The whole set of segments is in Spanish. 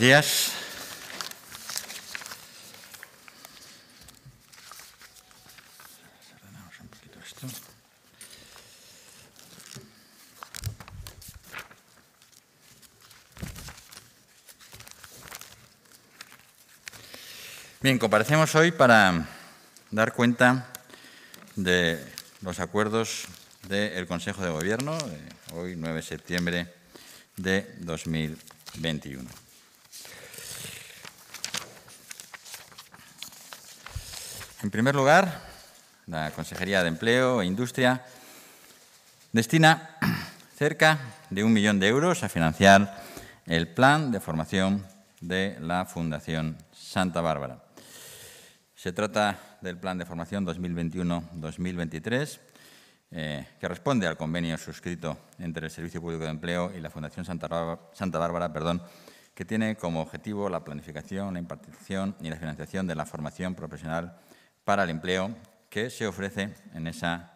días. Bien, comparecemos hoy para dar cuenta de los acuerdos del Consejo de Gobierno, de hoy 9 de septiembre de 2021. En primer lugar, la Consejería de Empleo e Industria destina cerca de un millón de euros a financiar el plan de formación de la Fundación Santa Bárbara. Se trata del plan de formación 2021-2023, eh, que responde al convenio suscrito entre el Servicio Público de Empleo y la Fundación Santa, Bárbara, Santa Bárbara perdón, que tiene como objetivo la planificación, la impartición y la financiación de la formación profesional para el empleo que se ofrece en esa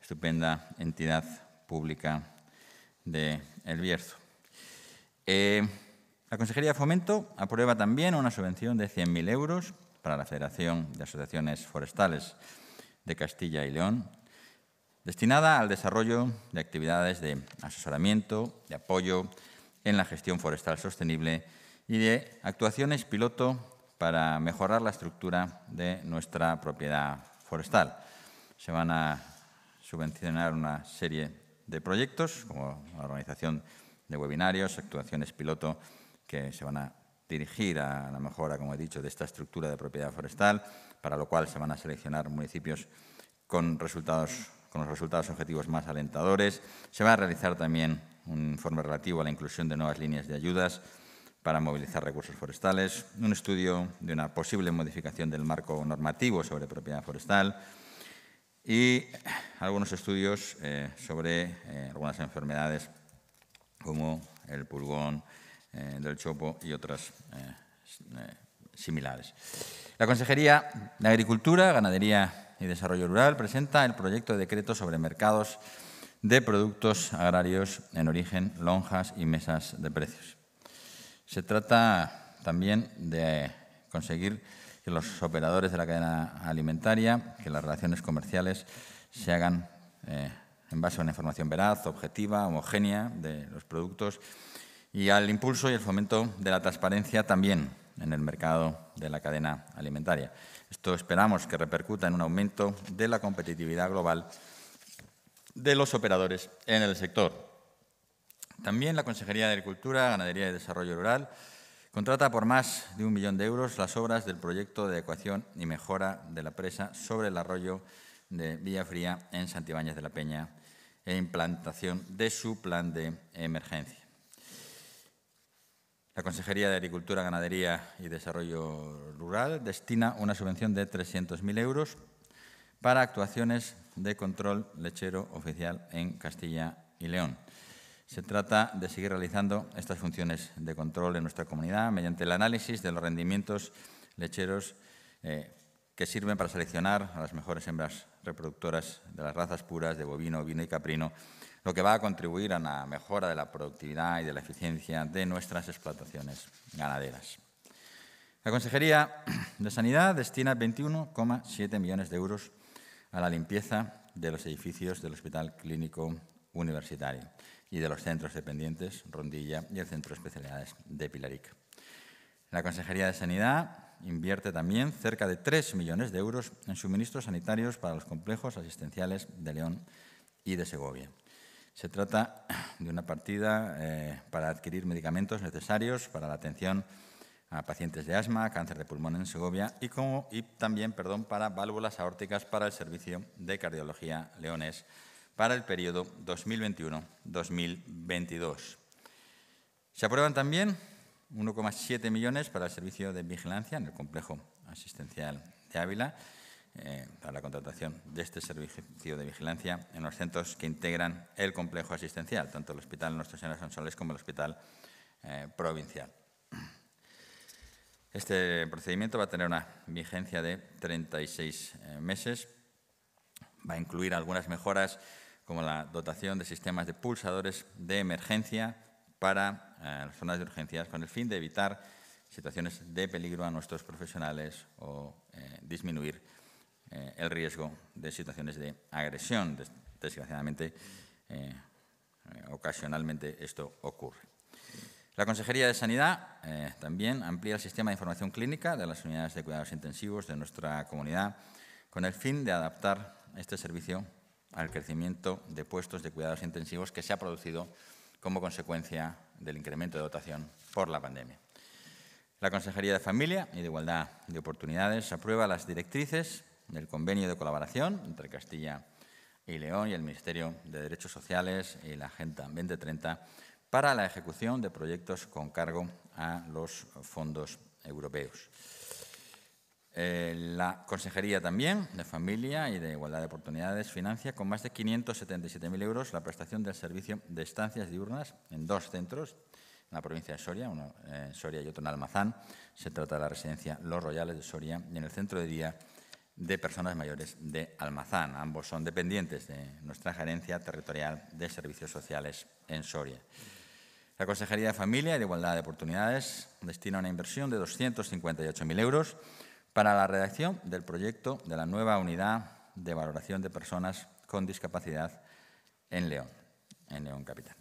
estupenda entidad pública de El Bierzo. Eh, la Consejería de Fomento aprueba también una subvención de 100.000 euros para la Federación de Asociaciones Forestales de Castilla y León, destinada al desarrollo de actividades de asesoramiento, de apoyo en la gestión forestal sostenible y de actuaciones piloto para mejorar la estructura de nuestra propiedad forestal. Se van a subvencionar una serie de proyectos, como la organización de webinarios, actuaciones piloto que se van a dirigir a la mejora, como he dicho, de esta estructura de propiedad forestal, para lo cual se van a seleccionar municipios con, resultados, con los resultados objetivos más alentadores. Se va a realizar también un informe relativo a la inclusión de nuevas líneas de ayudas para movilizar recursos forestales, un estudio de una posible modificación del marco normativo sobre propiedad forestal y algunos estudios eh, sobre eh, algunas enfermedades como el pulgón eh, del chopo y otras similares. La Consejería de Agricultura, Ganadería y Desarrollo Rural presenta el proyecto de decreto sobre mercados de productos agrarios en origen, lonjas y mesas de precios. Se trata también de conseguir que los operadores de la cadena alimentaria, que las relaciones comerciales se hagan eh, en base a una información veraz, objetiva, homogénea de los productos y al impulso y el fomento de la transparencia también en el mercado de la cadena alimentaria. Esto esperamos que repercuta en un aumento de la competitividad global de los operadores en el sector. También la Consejería de Agricultura, Ganadería y Desarrollo Rural contrata por más de un millón de euros las obras del proyecto de adecuación y mejora de la presa sobre el arroyo de Villafría en Santibáñez de la Peña e implantación de su plan de emergencia. La Consejería de Agricultura, Ganadería y Desarrollo Rural destina una subvención de 300.000 euros para actuaciones de control lechero oficial en Castilla y León. Se trata de seguir realizando estas funciones de control en nuestra comunidad mediante el análisis de los rendimientos lecheros eh, que sirven para seleccionar a las mejores hembras reproductoras de las razas puras de bovino, ovino y caprino, lo que va a contribuir a la mejora de la productividad y de la eficiencia de nuestras explotaciones ganaderas. La Consejería de Sanidad destina 21,7 millones de euros a la limpieza de los edificios del Hospital Clínico Universitario y de los centros dependientes, Rondilla y el Centro de Especialidades de Pilaric. La Consejería de Sanidad invierte también cerca de 3 millones de euros en suministros sanitarios para los complejos asistenciales de León y de Segovia. Se trata de una partida eh, para adquirir medicamentos necesarios para la atención a pacientes de asma, cáncer de pulmón en Segovia y, como, y también perdón, para válvulas aórticas para el Servicio de Cardiología Leones para el periodo 2021-2022. Se aprueban también 1,7 millones para el servicio de vigilancia en el complejo asistencial de Ávila, eh, para la contratación de este servicio de vigilancia en los centros que integran el complejo asistencial, tanto el Hospital Nuestra Señora Ángeles como el Hospital eh, Provincial. Este procedimiento va a tener una vigencia de 36 eh, meses, va a incluir algunas mejoras como la dotación de sistemas de pulsadores de emergencia para eh, las zonas de urgencias con el fin de evitar situaciones de peligro a nuestros profesionales o eh, disminuir eh, el riesgo de situaciones de agresión. Desgraciadamente, ocasionalmente esto ocurre. La Consejería de Sanidad también amplía el sistema de información clínica de las unidades de cuidados intensivos de nuestra comunidad con el fin de adaptar este servicio al crecimiento de puestos de cuidados intensivos que se ha producido como consecuencia del incremento de dotación por la pandemia. La Consejería de Familia y de Igualdad de Oportunidades aprueba las directrices del convenio de colaboración entre Castilla y León y el Ministerio de Derechos Sociales y la Agenda 2030 para la ejecución de proyectos con cargo a los fondos europeos. Eh, la Consejería también de Familia y de Igualdad de Oportunidades financia con más de 577.000 euros la prestación del servicio de estancias diurnas en dos centros, en la provincia de Soria, uno en Soria y otro en Almazán. Se trata de la residencia Los Royales de Soria y en el centro de día de personas mayores de Almazán. Ambos son dependientes de nuestra Gerencia Territorial de Servicios Sociales en Soria. La Consejería de Familia y de Igualdad de Oportunidades destina una inversión de 258.000 euros para la redacción del proyecto de la nueva unidad de valoración de personas con discapacidad en León, en León Capital.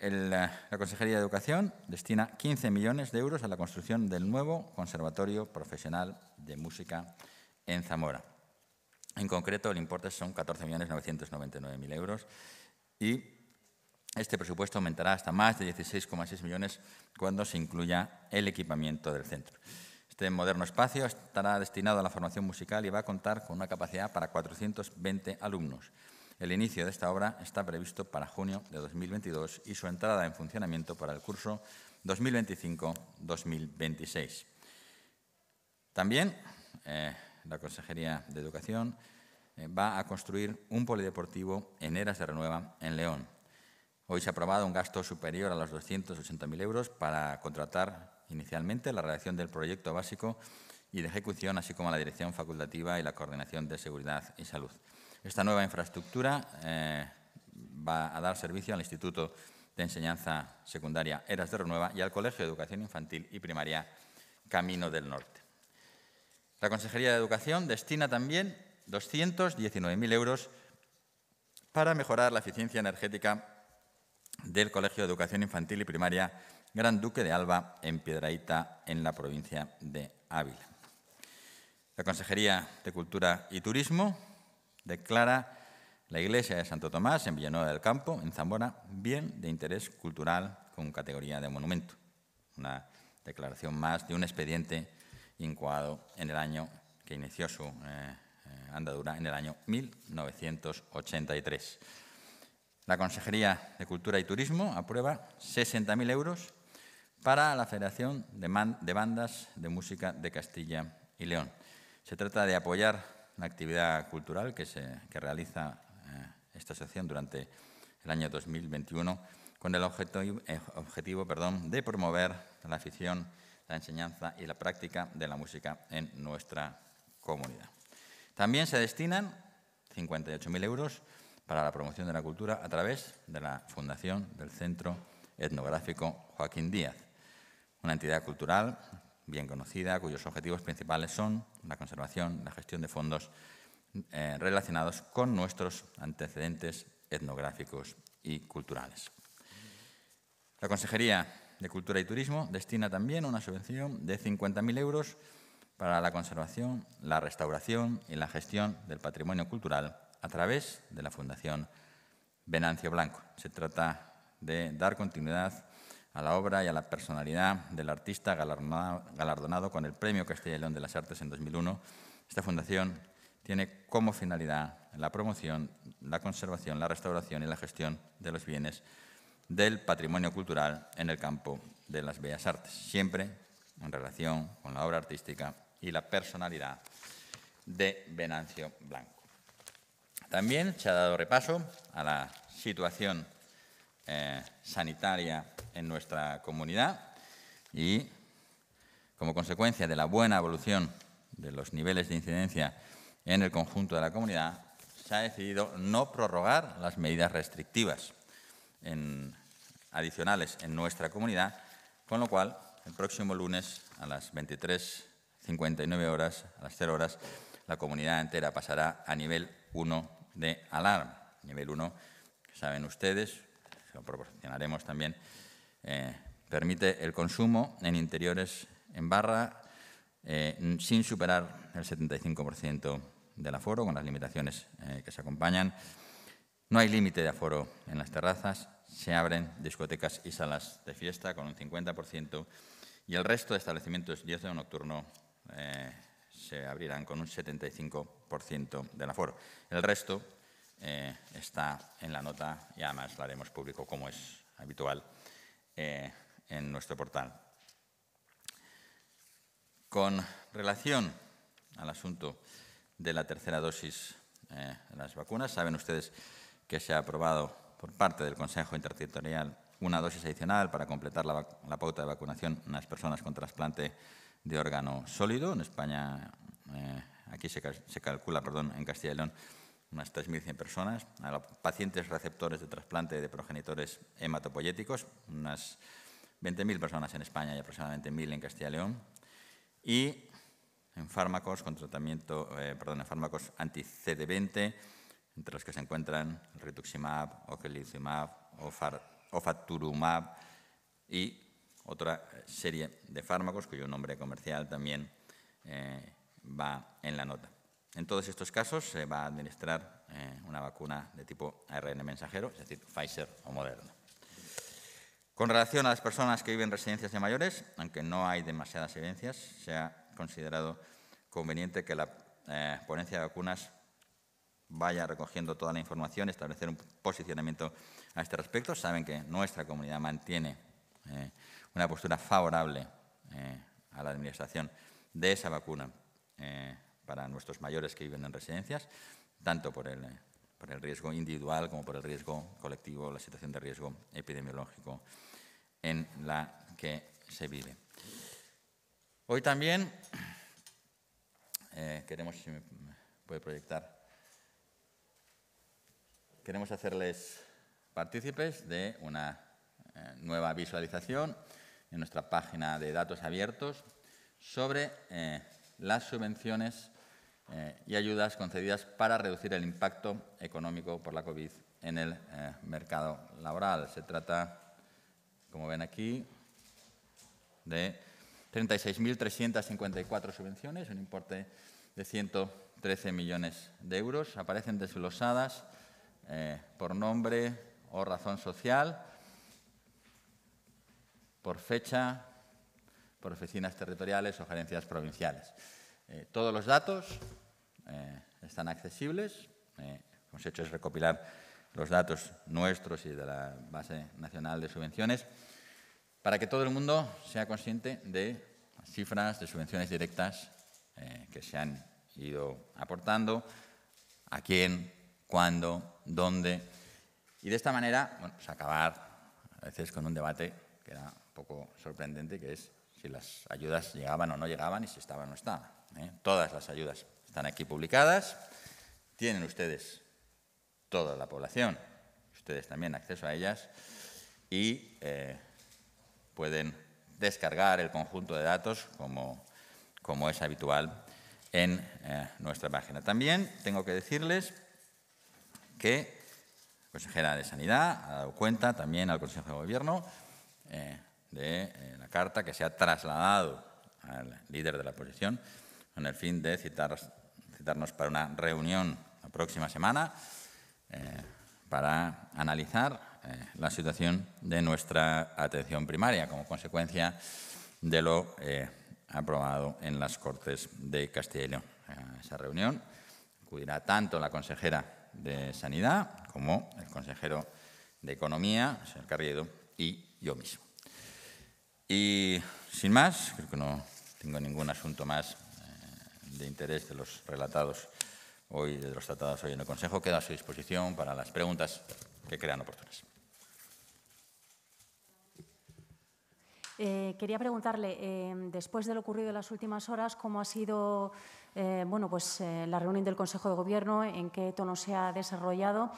Eh, la Consejería de Educación destina 15 millones de euros a la construcción del nuevo Conservatorio Profesional de Música en Zamora. En concreto, el importe son 14.999.000 euros y este presupuesto aumentará hasta más de 16,6 millones cuando se incluya el equipamiento del centro. Este moderno espacio estará destinado a la formación musical y va a contar con una capacidad para 420 alumnos. El inicio de esta obra está previsto para junio de 2022 y su entrada en funcionamiento para el curso 2025-2026. También eh, la Consejería de Educación eh, va a construir un polideportivo en Eras de Renueva, en León. Hoy se ha aprobado un gasto superior a los 280.000 euros para contratar Inicialmente, la redacción del proyecto básico y de ejecución, así como la dirección facultativa y la coordinación de seguridad y salud. Esta nueva infraestructura eh, va a dar servicio al Instituto de Enseñanza Secundaria Eras de Renueva y al Colegio de Educación Infantil y Primaria Camino del Norte. La Consejería de Educación destina también 219.000 euros para mejorar la eficiencia energética del Colegio de Educación Infantil y Primaria gran duque de Alba en Piedraíta, en la provincia de Ávila. La Consejería de Cultura y Turismo declara la iglesia de Santo Tomás en Villanueva del Campo, en Zamora, bien de interés cultural con categoría de monumento. Una declaración más de un expediente incoado en el año que inició su eh, eh, andadura en el año 1983. La Consejería de Cultura y Turismo aprueba 60.000 euros para la Federación de, Bandas de Música de Castilla y León. Se trata de apoyar la actividad cultural que, se, realiza eh, esta sección durante el año 2021 con el objetivo, eh, objetivo perdón, de promover la afición, la enseñanza y la práctica de la música en nuestra comunidad. También se destinan 58.000 euros para la promoción de la cultura a través de la Fundación del Centro Etnográfico Joaquín Díaz una entidad cultural bien conocida cuyos objetivos principales son la conservación, la gestión de fondos eh, relacionados con nuestros antecedentes etnográficos y culturales. La Consejería de Cultura y Turismo destina también una subvención de 50.000 euros para la conservación, la restauración y la gestión del patrimonio cultural a través de la Fundación Venancio Blanco. Se trata de dar continuidad a la obra y a la personalidad del artista galardonado con el Premio Castellón León de las Artes en 2001, esta fundación tiene como finalidad la promoción, la conservación, la restauración y la gestión de los bienes del patrimonio cultural en el campo de las bellas artes, siempre en relación con la obra artística y la personalidad de Venancio Blanco. También se ha dado repaso a la situación eh, sanitaria en nuestra comunidad y, como consecuencia de la buena evolución de los niveles de incidencia en el conjunto de la comunidad, se ha decidido no prorrogar las medidas restrictivas en, adicionales en nuestra comunidad, con lo cual el próximo lunes a las 23.59 horas, a las 0 horas, la comunidad entera pasará a nivel 1 de alarma. Nivel 1, saben ustedes, lo proporcionaremos también, eh, permite el consumo en interiores en barra eh, sin superar el 75% del aforo, con las limitaciones eh, que se acompañan. No hay límite de aforo en las terrazas, se abren discotecas y salas de fiesta con un 50% y el resto de establecimientos de nocturno se abrirán con un 75% del aforo. El resto eh, está en la nota y además la haremos público como es habitual eh, en nuestro portal. Con relación al asunto de la tercera dosis de eh, las vacunas, saben ustedes que se ha aprobado por parte del Consejo Interterritorial una dosis adicional para completar la, pauta de vacunación en las personas con trasplante de órgano sólido. En España, aquí se, se calcula, perdón, en Castilla y León, unas 3.100 personas, a pacientes receptores de trasplante de progenitores hematopoyéticos, unas 20.000 personas en España y aproximadamente 1.000 en Castilla y León, y en fármacos con tratamiento, eh, perdón, en fármacos anti-CD20, entre los que se encuentran rituximab, ocrelizumab, ofaturumab y otra serie de fármacos cuyo nombre comercial también eh, va en la nota. En todos estos casos se va a administrar eh, una vacuna de tipo ARN mensajero, es decir, Pfizer o Moderna. Con relación a las personas que viven en residencias de mayores, aunque no hay demasiadas evidencias, se ha considerado conveniente que la eh, ponencia de vacunas vaya recogiendo toda la información, establecer un posicionamiento a este respecto. Saben que nuestra comunidad mantiene eh, una postura favorable a la administración de esa vacuna para nuestros mayores que viven en residencias, tanto por el, riesgo individual como por el riesgo colectivo, la situación de riesgo epidemiológico en la que se vive. Hoy también eh, queremos, puede proyectar, queremos hacerles partícipes de una eh, nueva visualización en nuestra página de datos abiertos sobre eh, las subvenciones eh, y ayudas concedidas para reducir el impacto económico por la COVID en el eh, mercado laboral. Se trata, como ven aquí, de 36.354 subvenciones, un importe de 113 millones de euros. Aparecen desglosadas eh, por nombre o razón social, por fecha, por oficinas territoriales o gerencias provinciales. Eh, todos los datos eh, están accesibles. Eh, lo hemos hecho es recopilar los datos nuestros y de la Base Nacional de Subvenciones para que todo el mundo sea consciente de las cifras de subvenciones directas que se han ido aportando, a quién, cuándo, dónde. Y de esta manera, bueno, pues acabar a veces con un debate que era un poco sorprendente, que es si las ayudas llegaban o no llegaban y si estaban o no estaban. ¿eh? Todas las ayudas están aquí publicadas. Tienen ustedes, toda la población, ustedes también acceso a ellas y eh, pueden descargar el conjunto de datos como, es habitual en eh, nuestra página. También tengo que decirles que la consejera de Sanidad ha dado cuenta también al Consejo de Gobierno de la carta que se ha trasladado al líder de la oposición con el fin de citarnos para una reunión la próxima semana eh, para analizar eh, la situación de nuestra atención primaria como consecuencia de lo eh, aprobado en las Cortes de Castilla esa reunión acudirá tanto la consejera de Sanidad como el consejero de Economía, el señor Carriedo, y yo mismo. Y sin más, creo que no tengo ningún asunto más de interés de los relatados hoy, de los tratados hoy en el Consejo, queda a su disposición para las preguntas que crean oportunas. Eh, quería preguntarle, eh, después de lo ocurrido en las últimas horas, ¿cómo ha sido eh, bueno, pues, la reunión del Consejo de Gobierno? ¿En qué tono se ha desarrollado?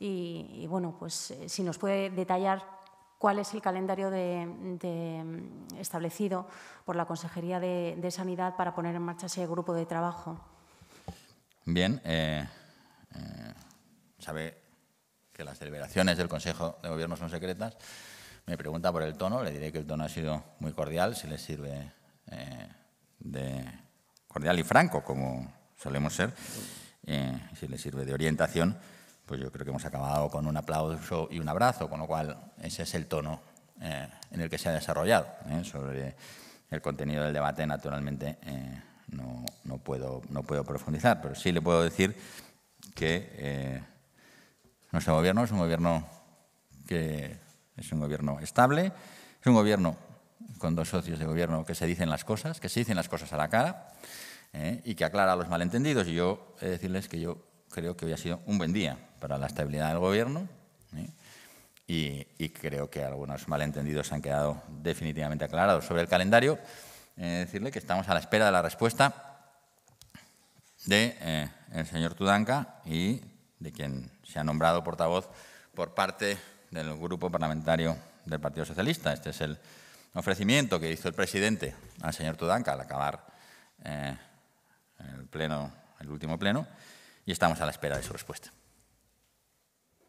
Y, bueno, pues si nos puede detallar cuál es el calendario de, mm, establecido por la Consejería de, Sanidad para poner en marcha ese grupo de trabajo. Bien, eh, eh, sabe que las deliberaciones del Consejo de Gobierno son secretas. Me pregunta por el tono, le diré que el tono ha sido muy cordial, si le sirve eh, de cordial y franco, como solemos ser, si le sirve de orientación pues yo creo que hemos acabado con un aplauso y un abrazo, con lo cual ese es el tono eh, en el que se ha desarrollado. ¿eh? sobre el contenido del debate, naturalmente, eh, no, puedo, no puedo profundizar, pero sí le puedo decir que nuestro gobierno es un gobierno que es un gobierno estable, es un gobierno con dos socios de gobierno que se dicen las cosas, que se dicen las cosas a la cara y que aclara los malentendidos. Y yo he decirles que yo creo que hoy ha sido un buen día para la estabilidad del Gobierno y, creo que algunos malentendidos han quedado definitivamente aclarados. Sobre el calendario, eh, decirle que estamos a la espera de la respuesta del de, eh, el señor Tudanca y de quien se ha nombrado portavoz por parte del Grupo Parlamentario del Partido Socialista. Este es el ofrecimiento que hizo el presidente al señor Tudanca al acabar eh, el, pleno, el último pleno y estamos a la espera de su respuesta.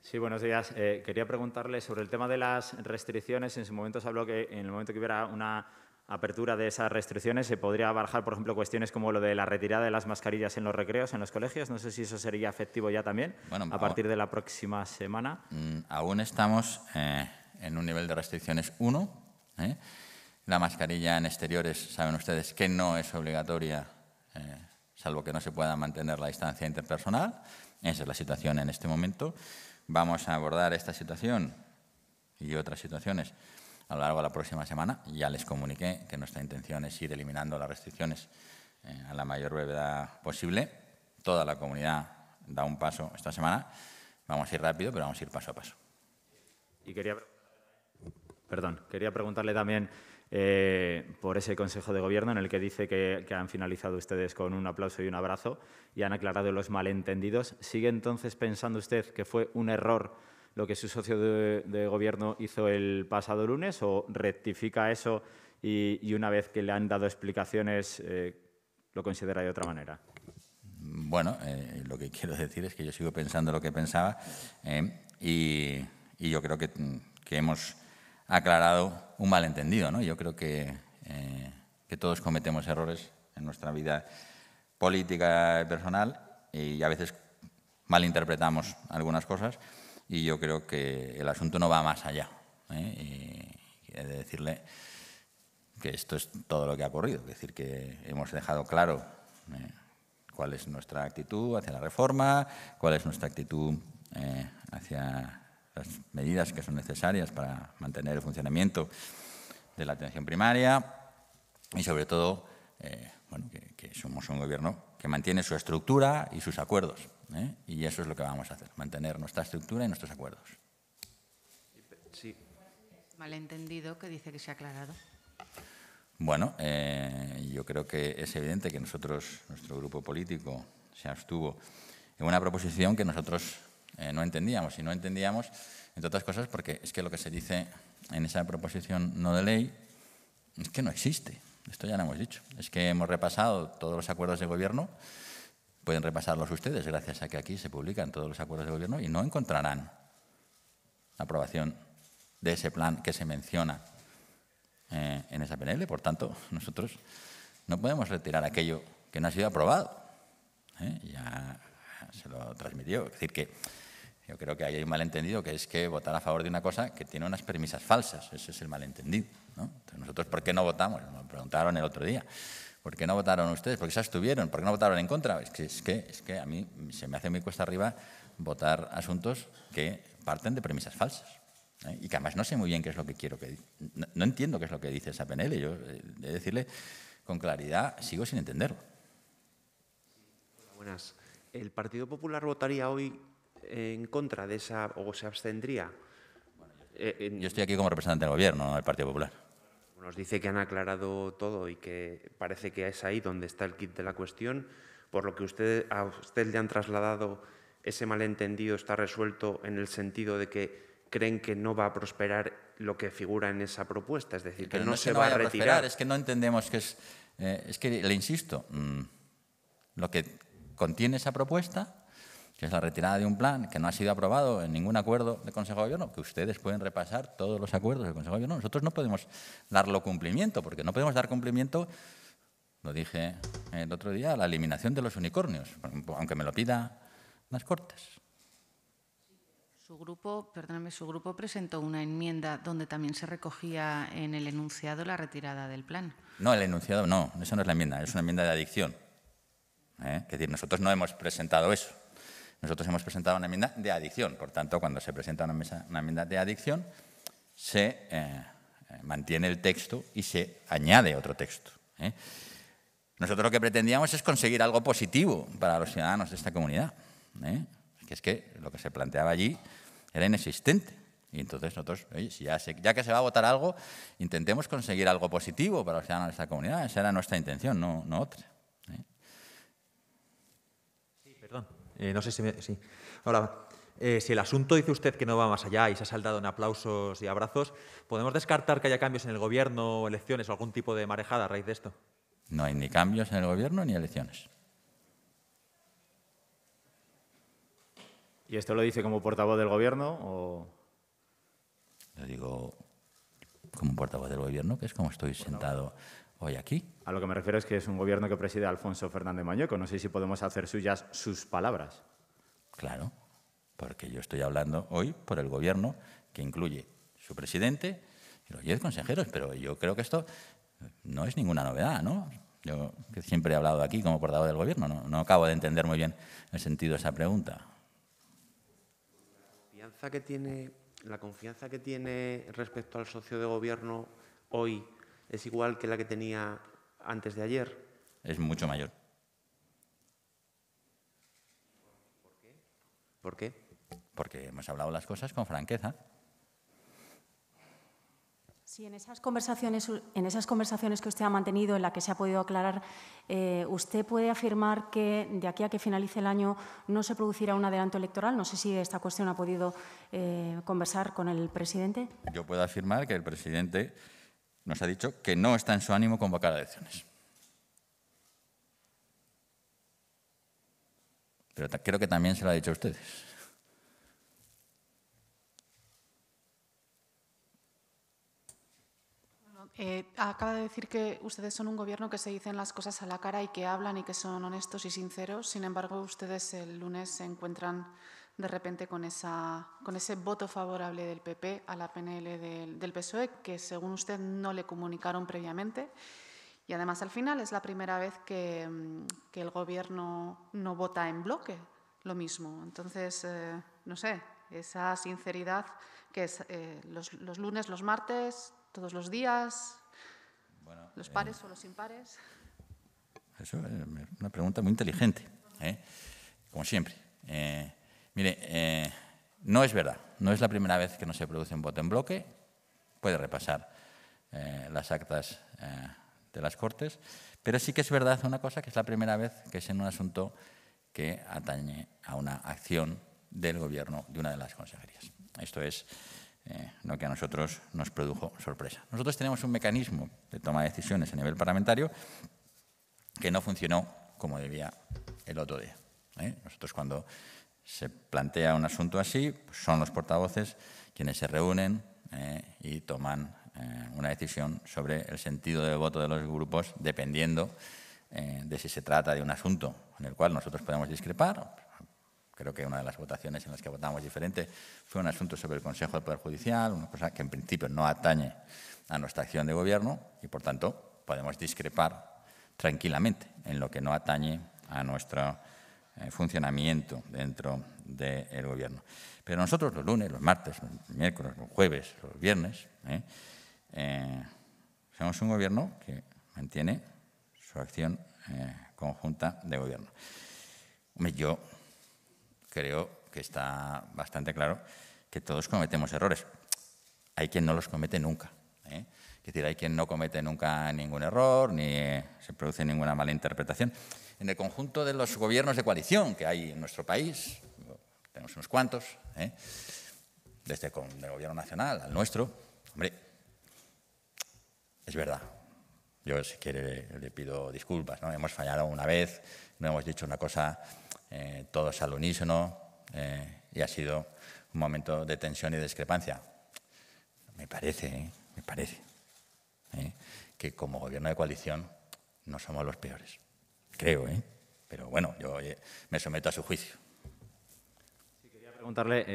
Sí, buenos días. Eh, quería preguntarle sobre el tema de las restricciones. En su momento se habló que en el momento que hubiera una apertura de esas restricciones se podría barajar, por ejemplo, cuestiones como lo de la retirada de las mascarillas en los recreos, en los colegios. No sé si eso sería efectivo ya también bueno, a partir de la próxima semana. Mm, aún estamos eh, en un nivel de restricciones 1. ¿eh? La mascarilla en exteriores, saben ustedes que no es obligatoria salvo que no se pueda mantener la distancia interpersonal. Esa es la situación en este momento. Vamos a abordar esta situación y otras situaciones a lo largo de la próxima semana. Ya les comuniqué que nuestra intención es ir eliminando las restricciones eh, a la mayor brevedad posible. Toda la comunidad da un paso esta semana. Vamos a ir rápido, pero vamos a ir paso a paso. Y quería, perdón, quería preguntarle también eh, por ese Consejo de Gobierno en el que dice que, han finalizado ustedes con un aplauso y un abrazo y han aclarado los malentendidos. ¿Sigue entonces pensando usted que fue un error lo que su socio de, Gobierno hizo el pasado lunes o rectifica eso y, una vez que le han dado explicaciones eh, lo considera de otra manera? Bueno, eh, lo que quiero decir es que yo sigo pensando lo que pensaba y, yo creo que hemos aclarado un malentendido. ¿no? Yo creo eh, que, todos cometemos errores en nuestra vida política y personal y a veces malinterpretamos algunas cosas y yo creo que el asunto no va más allá. ¿eh? he de decirle que esto es todo lo que ha ocurrido, es decir, que hemos dejado claro eh, cuál es nuestra actitud hacia la reforma, cuál es nuestra actitud eh, hacia las medidas que son necesarias para mantener el funcionamiento de la atención primaria y sobre todo eh, que, somos un gobierno que mantiene su estructura y sus acuerdos. ¿eh? Y eso es lo que vamos a hacer, mantener nuestra estructura y nuestros acuerdos. Malentendido que dice que se ha aclarado. Bueno, eh, yo creo que es evidente que nosotros, nuestro grupo político, se abstuvo en una proposición que nosotros eh, no entendíamos. Y no entendíamos, entre otras cosas, porque es que lo que se dice en esa proposición no de ley es que no existe. Esto ya lo hemos dicho. Es que hemos repasado todos los acuerdos de gobierno. Pueden repasarlos ustedes, gracias a que aquí se publican todos los acuerdos de gobierno, y no encontrarán la aprobación de ese plan que se menciona eh, en esa PNL. Por tanto, nosotros no podemos retirar aquello que no ha sido aprobado. ¿eh? Ya se lo transmitió. Es decir, que yo creo que ahí hay un malentendido que es que votar a favor de una cosa que tiene unas premisas falsas. Ese es el malentendido. nosotros, ¿por qué no votamos? Nos preguntaron el otro día. ¿Por qué no votaron ustedes? ¿Por qué se abstuvieron? ¿Por qué no votaron en contra? Es que, es que, a mí se me hace muy cuesta arriba votar asuntos que parten de premisas falsas. ¿eh? Y que además no sé muy bien qué es lo que quiero que no, entiendo qué es lo que dice esa PNL. Yo, eh, de decirle con claridad, sigo sin entenderlo. Buenas. ¿El Partido Popular votaría hoy en contra de esa o se abstendría? Eh, yo estoy aquí como representante del Gobierno, del Partido Popular. Nos dice que han aclarado todo y que parece que es ahí donde está el kit de la cuestión, por lo que usted, a usted le han trasladado ese malentendido está resuelto en el sentido de que creen que no va a prosperar lo que figura en esa propuesta, es decir, que no, se va a retirar. es que no entendemos que es, eh, es que le insisto, mm, lo que contiene esa propuesta que es la retirada de un plan que no ha sido aprobado en ningún acuerdo del Consejo de Gobierno, que ustedes pueden repasar todos los acuerdos del Consejo de Gobierno. Nosotros no podemos darlo cumplimiento, porque no podemos dar cumplimiento, lo dije el otro día, a la eliminación de los unicornios, aunque me lo pida las Cortes. Su grupo, perdóname, su grupo presentó una enmienda donde también se recogía en el enunciado la retirada del plan. No, el enunciado no, eso no es la enmienda, es una enmienda de adicción. ¿eh? Es decir, nosotros no hemos presentado eso. Nosotros hemos presentado una enmienda de adicción, por tanto, cuando se presenta una, enmienda de adicción, se eh, eh, mantiene el texto y se añade otro texto. ¿eh? Nosotros lo que pretendíamos es conseguir algo positivo para los ciudadanos de esta comunidad. Que es que lo que se planteaba allí era inexistente. Y entonces nosotros, oye, si ya, que se va a votar algo, intentemos conseguir algo positivo para los ciudadanos de esta comunidad. Esa era nuestra intención, no otra. Eh, no sé si, sí. Ahora, eh, si el asunto dice usted que no va más allá y se ha saldado en aplausos y abrazos, ¿podemos descartar que haya cambios en el gobierno, elecciones o algún tipo de marejada a raíz de esto? No hay ni cambios en el gobierno ni elecciones. ¿Y esto lo dice como portavoz del gobierno o...? digo como portavoz del gobierno, que es como estoy sentado hoy aquí. A lo que me refiero es que es un gobierno que preside Alfonso Fernández Mañueco. No sé si podemos hacer suyas sus palabras. Claro, porque yo estoy hablando hoy por el gobierno que incluye su presidente y los diez consejeros, pero yo creo que esto no es ninguna novedad, ¿no? Yo siempre he hablado aquí como portavoz del gobierno, no, acabo de entender muy bien el sentido de esa pregunta. ¿Piensa que tiene la confianza que tiene respecto al socio de gobierno hoy es igual que la que tenía antes de ayer? Es mucho mayor. ¿Por qué? Porque hemos hablado las cosas con franqueza. Si en esas conversaciones, en esas conversaciones que usted ha mantenido, en las que se ha podido aclarar, eh, ¿usted puede afirmar que de aquí a que finalice el año no se producirá un adelanto electoral? No sé si esta cuestión ha podido eh, conversar con el presidente. Yo puedo afirmar que el presidente nos ha dicho que no está en su ánimo convocar elecciones. Pero creo que también se lo ha dicho a ustedes. Eh, acaba de decir que ustedes son un gobierno que se dicen las cosas a la cara y que hablan y que son honestos y sinceros. Sin embargo, ustedes el lunes se encuentran de repente con, esa, con ese voto favorable del PP a la PNL del, PSOE, que según usted no le comunicaron previamente. Y además, al final, es la primera vez que, mm, el Gobierno no vota en bloque lo mismo. Entonces, eh, no sé, esa sinceridad que es eh, los, los lunes, los martes, todos los días? ¿Los eh, pares o los impares? Eso es una pregunta muy inteligente, ¿eh? como siempre. Eh, mire, no es verdad, no es la primera vez que no se produce un voto en bloque. Puede repasar las actas de las Cortes, pero sí que es verdad una cosa, que es la primera vez que es en un asunto que atañe a una acción del Gobierno de una de las consejerías. Esto es lo eh, que a nosotros nos produjo sorpresa. Nosotros tenemos un mecanismo de toma de decisiones a nivel parlamentario que no funcionó como debía el otro día. ¿eh? Nosotros cuando se plantea un asunto así, pues son los portavoces quienes se reúnen eh, y toman una decisión sobre el sentido del voto de los grupos dependiendo de si se trata de un asunto en el cual nosotros podemos discrepar creo que una de las votaciones en las que votamos diferente fue un asunto sobre el Consejo del Poder Judicial, una cosa que en principio no atañe a nuestra acción de gobierno y, por tanto, podemos discrepar tranquilamente en lo que no atañe a nuestro eh, funcionamiento dentro del gobierno. Pero nosotros los lunes, los martes, los miércoles, los jueves, los viernes, ¿eh? Eh, somos un gobierno que mantiene su acción conjunta de gobierno. yo creo que está bastante claro que todos cometemos errores. Hay quien no los comete nunca. ¿eh? Es decir, hay quien no comete nunca ningún error, ni se produce ninguna mala interpretación. En el conjunto de los gobiernos de coalición que hay en nuestro país, tenemos unos cuantos, ¿eh? desde el gobierno nacional al nuestro, hombre, es verdad. Yo, si quiere, le, pido disculpas. ¿no? Hemos fallado una vez, no hemos dicho una cosa eh, todos al unísono, eh, y ha sido un momento de tensión y discrepancia. Me parece, ¿eh? me parece, ¿eh? que como gobierno de coalición no somos los peores. Creo, Pero bueno, yo me someto a su juicio. Sí, quería preguntarle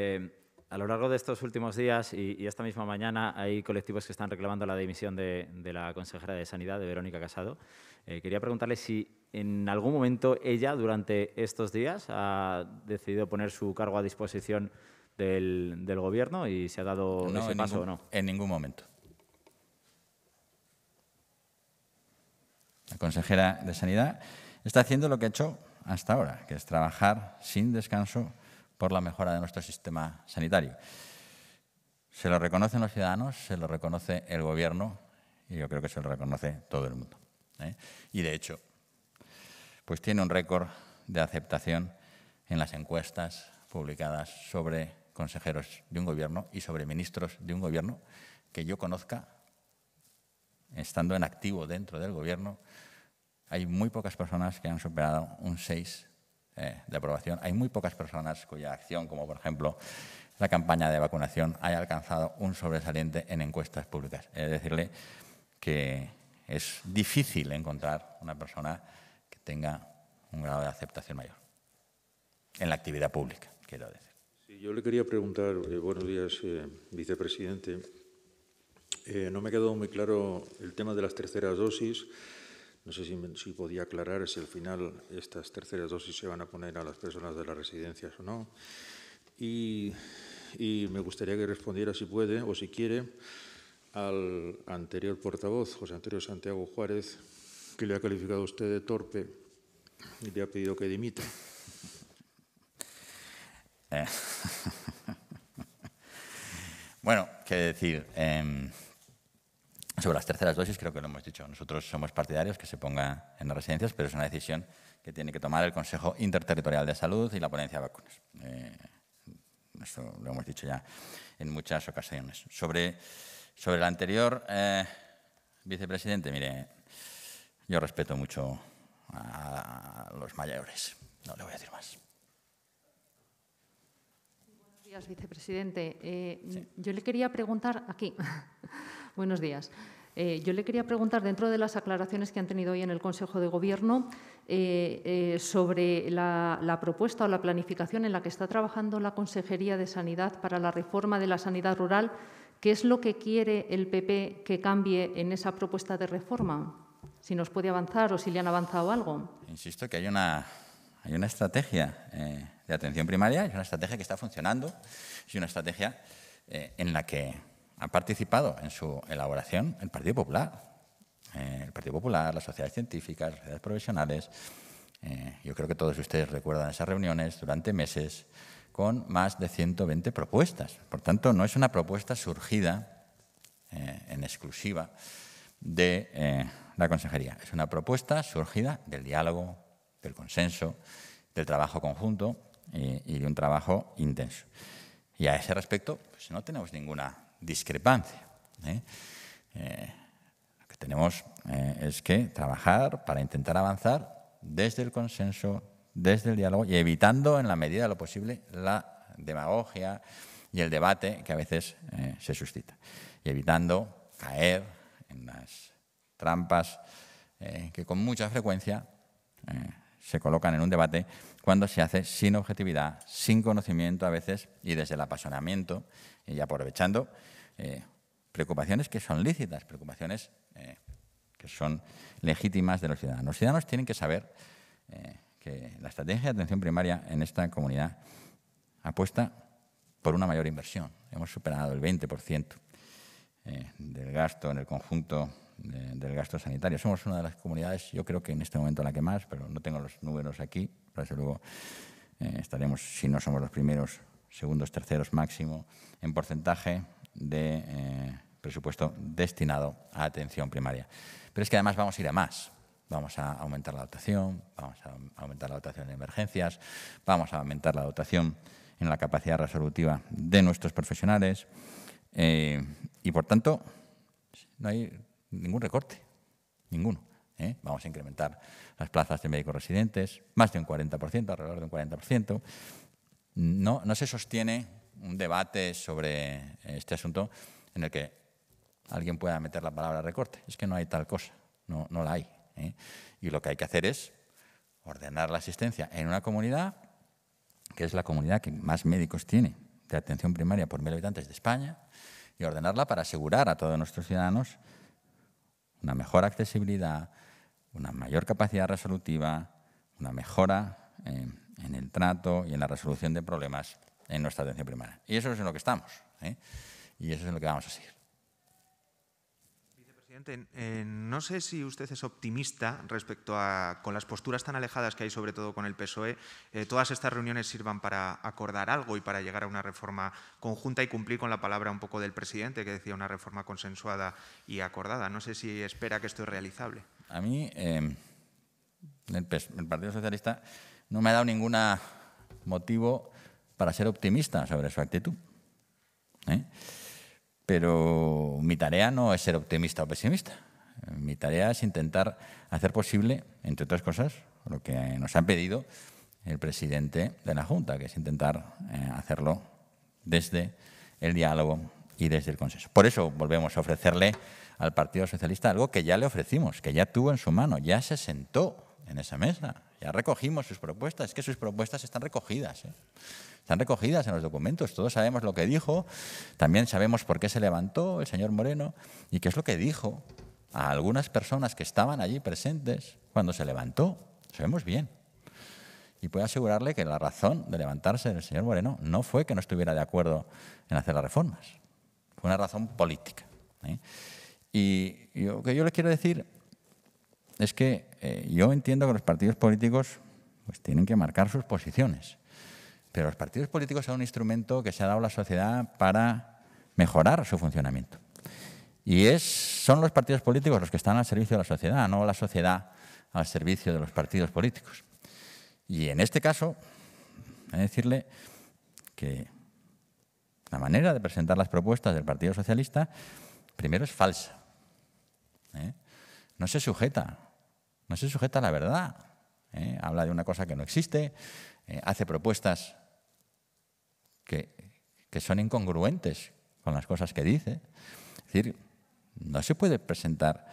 a lo largo de estos últimos días y, esta misma mañana hay colectivos que están reclamando la dimisión de, la consejera de Sanidad, de Verónica Casado. Eh, quería preguntarle si en algún momento ella, durante estos días, ha decidido poner su cargo a disposición del, Gobierno y se ha dado ese paso o no. En ningún momento. La consejera de Sanidad está haciendo lo que ha hecho hasta ahora, que es trabajar sin descanso por la mejora de nuestro sistema sanitario. Se lo reconocen los ciudadanos, se lo reconoce el gobierno y yo creo que se lo reconoce todo el mundo. ¿eh? Y de hecho, pues tiene un récord de aceptación en las encuestas publicadas sobre consejeros de un gobierno y sobre ministros de un gobierno que yo conozca, estando en activo dentro del gobierno, hay muy pocas personas que han superado un 6 eh, de aprobación, hay muy pocas personas cuya acción, como por ejemplo la campaña de vacunación, haya alcanzado un sobresaliente en encuestas públicas. Es decirle que es difícil encontrar una persona que tenga un grado de aceptación mayor en la actividad pública, quiero decir. yo le quería preguntar, eh, buenos días, eh, vicepresidente. no me ha quedado muy claro el tema de las terceras dosis. No sé si, podía aclarar si al final estas terceras dosis se van a poner a las personas de las residencias o no. Y, me gustaría que respondiera, si puede o si quiere, al anterior portavoz, José Antonio Santiago Juárez, que le ha calificado a usted de torpe y le ha pedido que dimita. Eh. bueno, qué decir. Em, sobre las terceras dosis, creo que lo hemos dicho, nosotros somos partidarios que se ponga en las residencias, pero es una decisión que tiene que tomar el Consejo Interterritorial de Salud y la ponencia de vacunas. Eh, eso lo hemos dicho ya en muchas ocasiones. Sobre, sobre el anterior, eh, vicepresidente, mire, yo respeto mucho a los mayores, no le voy a decir más. Buenos días, vicepresidente. Eh, yo le quería preguntar aquí. Buenos días. Eh, yo le quería preguntar, dentro de las aclaraciones que han tenido hoy en el Consejo de Gobierno, eh, eh, sobre la, propuesta o la planificación en la que está trabajando la Consejería de Sanidad para la reforma de la sanidad rural, ¿qué es lo que quiere el PP que cambie en esa propuesta de reforma? Si nos puede avanzar o si le han avanzado algo. Insisto que hay una, hay una estrategia de atención primaria, es una estrategia que está funcionando, es una estrategia en la que ha participado en su elaboración el Partido Popular. Eh, el Partido Popular, las sociedades científicas, las sociedades profesionales. Eh, yo creo que todos ustedes recuerdan esas reuniones durante meses con más de 120 propuestas. Por tanto, no es una propuesta surgida eh, en exclusiva de la consejería. Es una propuesta surgida del diálogo, del consenso, del trabajo conjunto y, y de un trabajo intenso. Y a ese respecto, pues no tenemos ninguna discrepancia. ¿eh? Eh, lo que tenemos eh, es que trabajar para intentar avanzar desde el consenso, desde el diálogo y evitando en la medida de lo posible la demagogia y el debate que a veces se suscita. Y evitando caer en las trampas que con mucha frecuencia se colocan en un debate cuando se hace sin objetividad, sin conocimiento a veces y desde el apasionamiento y aprovechando eh, preocupaciones que son lícitas, preocupaciones eh, que son legítimas de los ciudadanos. Los ciudadanos tienen que saber eh, que la estrategia de atención primaria en esta comunidad apuesta por una mayor inversión. Hemos superado el 20% del gasto en el conjunto del gasto sanitario. Somos una de las comunidades, yo creo que en este momento la que más, pero no tengo los números aquí, para eso luego eh, estaremos, si no somos los primeros, segundos, terceros máximo, en porcentaje de eh, presupuesto destinado a atención primaria. Pero es que además vamos a ir a más. Vamos a aumentar la dotación, vamos a aumentar la dotación de emergencias, vamos a aumentar la dotación en la capacidad resolutiva de nuestros profesionales. Eh, y por tanto, no hay ningún recorte, ninguno. ¿eh? Vamos a incrementar las plazas de médicos residentes, más de un 40%, alrededor de un 40%. No, no se sostiene un debate sobre este asunto en el que alguien pueda meter la palabra recorte. Es que no hay tal cosa, no, la hay. ¿eh? Y lo que hay que hacer es ordenar la asistencia en una comunidad que es la comunidad que más médicos tiene de atención primaria por mil habitantes de España, y ordenarla para asegurar a todos nuestros ciudadanos una mejor accesibilidad, una mayor capacidad resolutiva, una mejora eh, en el trato y en la resolución de problemas en nuestra atención primaria. Y eso es en lo que estamos. ¿eh? Y eso es en lo que vamos a seguir. Eh, no sé si usted es optimista respecto a, con las posturas tan alejadas que hay, sobre todo con el PSOE, eh, todas estas reuniones sirvan para acordar algo y para llegar a una reforma conjunta y cumplir con la palabra un poco del presidente, que decía una reforma consensuada y acordada. No sé si espera que esto es realizable. A mí, em, el, Partido Socialista no me ha dado ningún motivo para ser optimista sobre su actitud. ¿eh? Pero mi tarea no es ser optimista o pesimista. Mi tarea es intentar hacer posible, entre otras cosas, lo que nos ha pedido el presidente de la Junta, que es intentar eh, hacerlo desde el diálogo y desde el consenso. Por eso volvemos a ofrecerle al Partido Socialista algo que ya le ofrecimos, que ya tuvo en su mano, ya se sentó en esa mesa, ya recogimos sus propuestas, es que sus propuestas están recogidas. ¿eh? Están recogidas en los documentos, todos sabemos lo que dijo, también sabemos por qué se levantó el señor Moreno y qué es lo que dijo a algunas personas que estaban allí presentes cuando se levantó. Sabemos bien. Y puedo asegurarle que la razón de levantarse el señor Moreno no fue que no estuviera de acuerdo en hacer las reformas, fue una razón política. ¿eh? Y lo que yo le quiero decir es que eh, yo entiendo que los partidos políticos pues, tienen que marcar sus posiciones. Pero los partidos políticos son un instrumento que se ha dado a la sociedad para mejorar su funcionamiento. Y son los partidos políticos los que están al servicio de la sociedad, no la sociedad al servicio de los partidos políticos. Y en este caso, he decirle que la manera de presentar las propuestas del Partido Socialista, primero es falsa. ¿eh? No se sujeta, no se sujeta a la verdad. ¿eh? Habla de una cosa que no existe, eh, hace propuestas que, son incongruentes con las cosas que dice. Es decir, no se puede presentar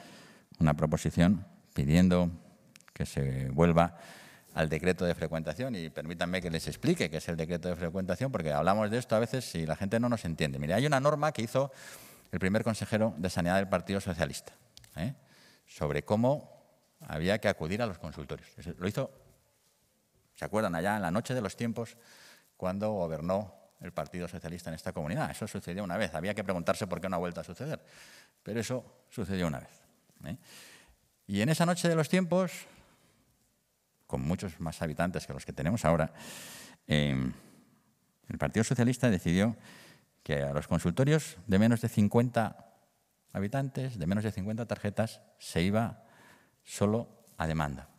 una proposición pidiendo que se vuelva al decreto de frecuentación y permítanme que les explique qué es el decreto de frecuentación porque hablamos de esto a veces y la gente no nos entiende. Mire, hay una norma que hizo el primer consejero de Sanidad del Partido Socialista ¿eh? sobre cómo había que acudir a los consultorios. Lo hizo ¿Se acuerdan? Allá en la noche de los tiempos, cuando gobernó el Partido Socialista en esta comunidad. Eso sucedió una vez. Había que preguntarse por qué no ha vuelto a suceder. Pero eso sucedió una vez. ¿eh? Y en esa noche de los tiempos, con muchos más habitantes que los que tenemos ahora, em, el Partido Socialista decidió que a los consultorios de menos de 50 habitantes, de menos de 50 tarjetas, se iba solo a demanda.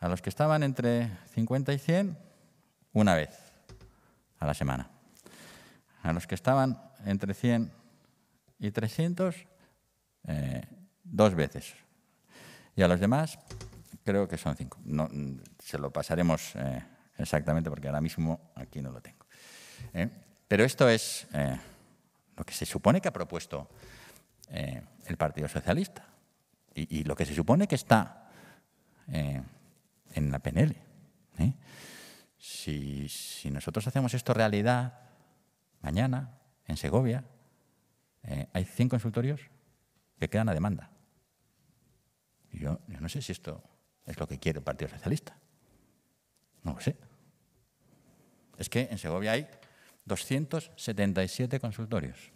A los que estaban entre 50 y 100, una vez a la semana. A los que estaban entre 100 y 300, eh, dos veces. Y a los demás, creo que son cinco. se lo pasaremos eh, exactamente porque ahora mismo aquí no lo tengo. Eh. Pero esto es lo que se supone que ha propuesto el Partido Socialista y lo que se supone que está en la PNL. ¿eh? Si, nosotros hacemos esto realidad, mañana, en Segovia, eh, hay 100 consultorios que quedan a demanda. yo, yo no sé si esto es lo que quiere el Partido Socialista. No lo sé. Es que en Segovia hay 277 consultorios.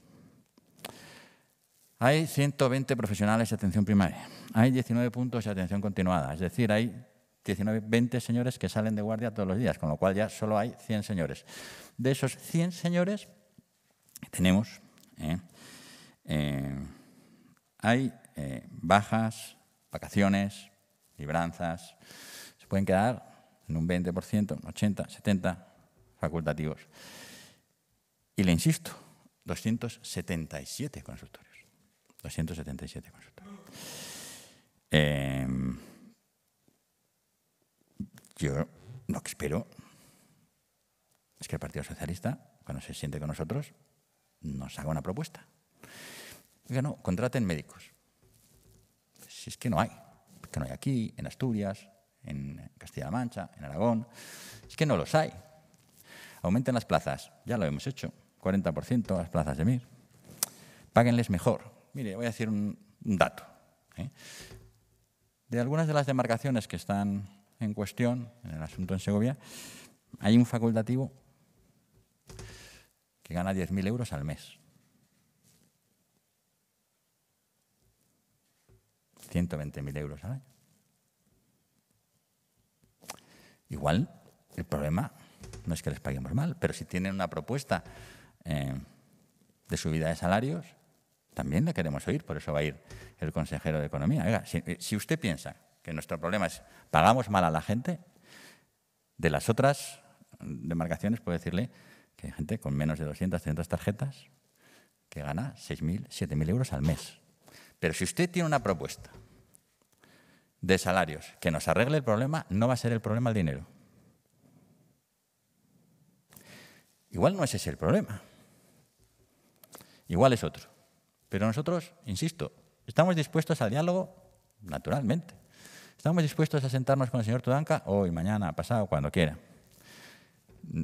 Hay 120 profesionales de atención primaria. Hay 19 puntos de atención continuada. Es decir, hay 19, 20 señores que salen de guardia todos los días, con lo cual ya solo hay 100 señores. De esos 100 señores tenemos, ¿eh? Eh, hay eh, bajas, vacaciones, libranzas, se pueden quedar en un 20%, 80, 70 facultativos. Y le insisto, 277 consultorios. 277 consultorios yo lo que espero es que el Partido Socialista, cuando se siente con nosotros, nos haga una propuesta. Oiga, no, contraten médicos. Si es que no hay. Es que no hay aquí, en Asturias, en Castilla-La Mancha, en Aragón. Es que no los hay. Aumenten las plazas. Ya lo hemos hecho. 40% las plazas de MIR. Páguenles mejor. Mire, voy a decir un, dato. ¿eh? De algunas de las demarcaciones que están en cuestión, en el asunto en Segovia, hay un facultativo que gana 10.000 euros al mes. 120.000 euros al año. Igual, el problema no es que les paguemos mal, pero si tienen una propuesta eh, de subida de salarios, también la queremos oír, por eso va a ir el consejero de Economía. si, eh, si usted piensa que nuestro problema es, ¿pagamos mal a la gente? De las otras demarcaciones puedo decirle que hay gente con menos de 200, 300 tarjetas que gana 6.000, 7.000 euros al mes. Pero si usted tiene una propuesta de salarios que nos arregle el problema, no va a ser el problema el dinero. Igual no es ese el problema. Igual es otro. Pero nosotros, insisto, estamos dispuestos al diálogo naturalmente. ¿Estamos dispuestos a sentarnos con el señor Tudanca hoy, mañana, pasado, cuando quiera?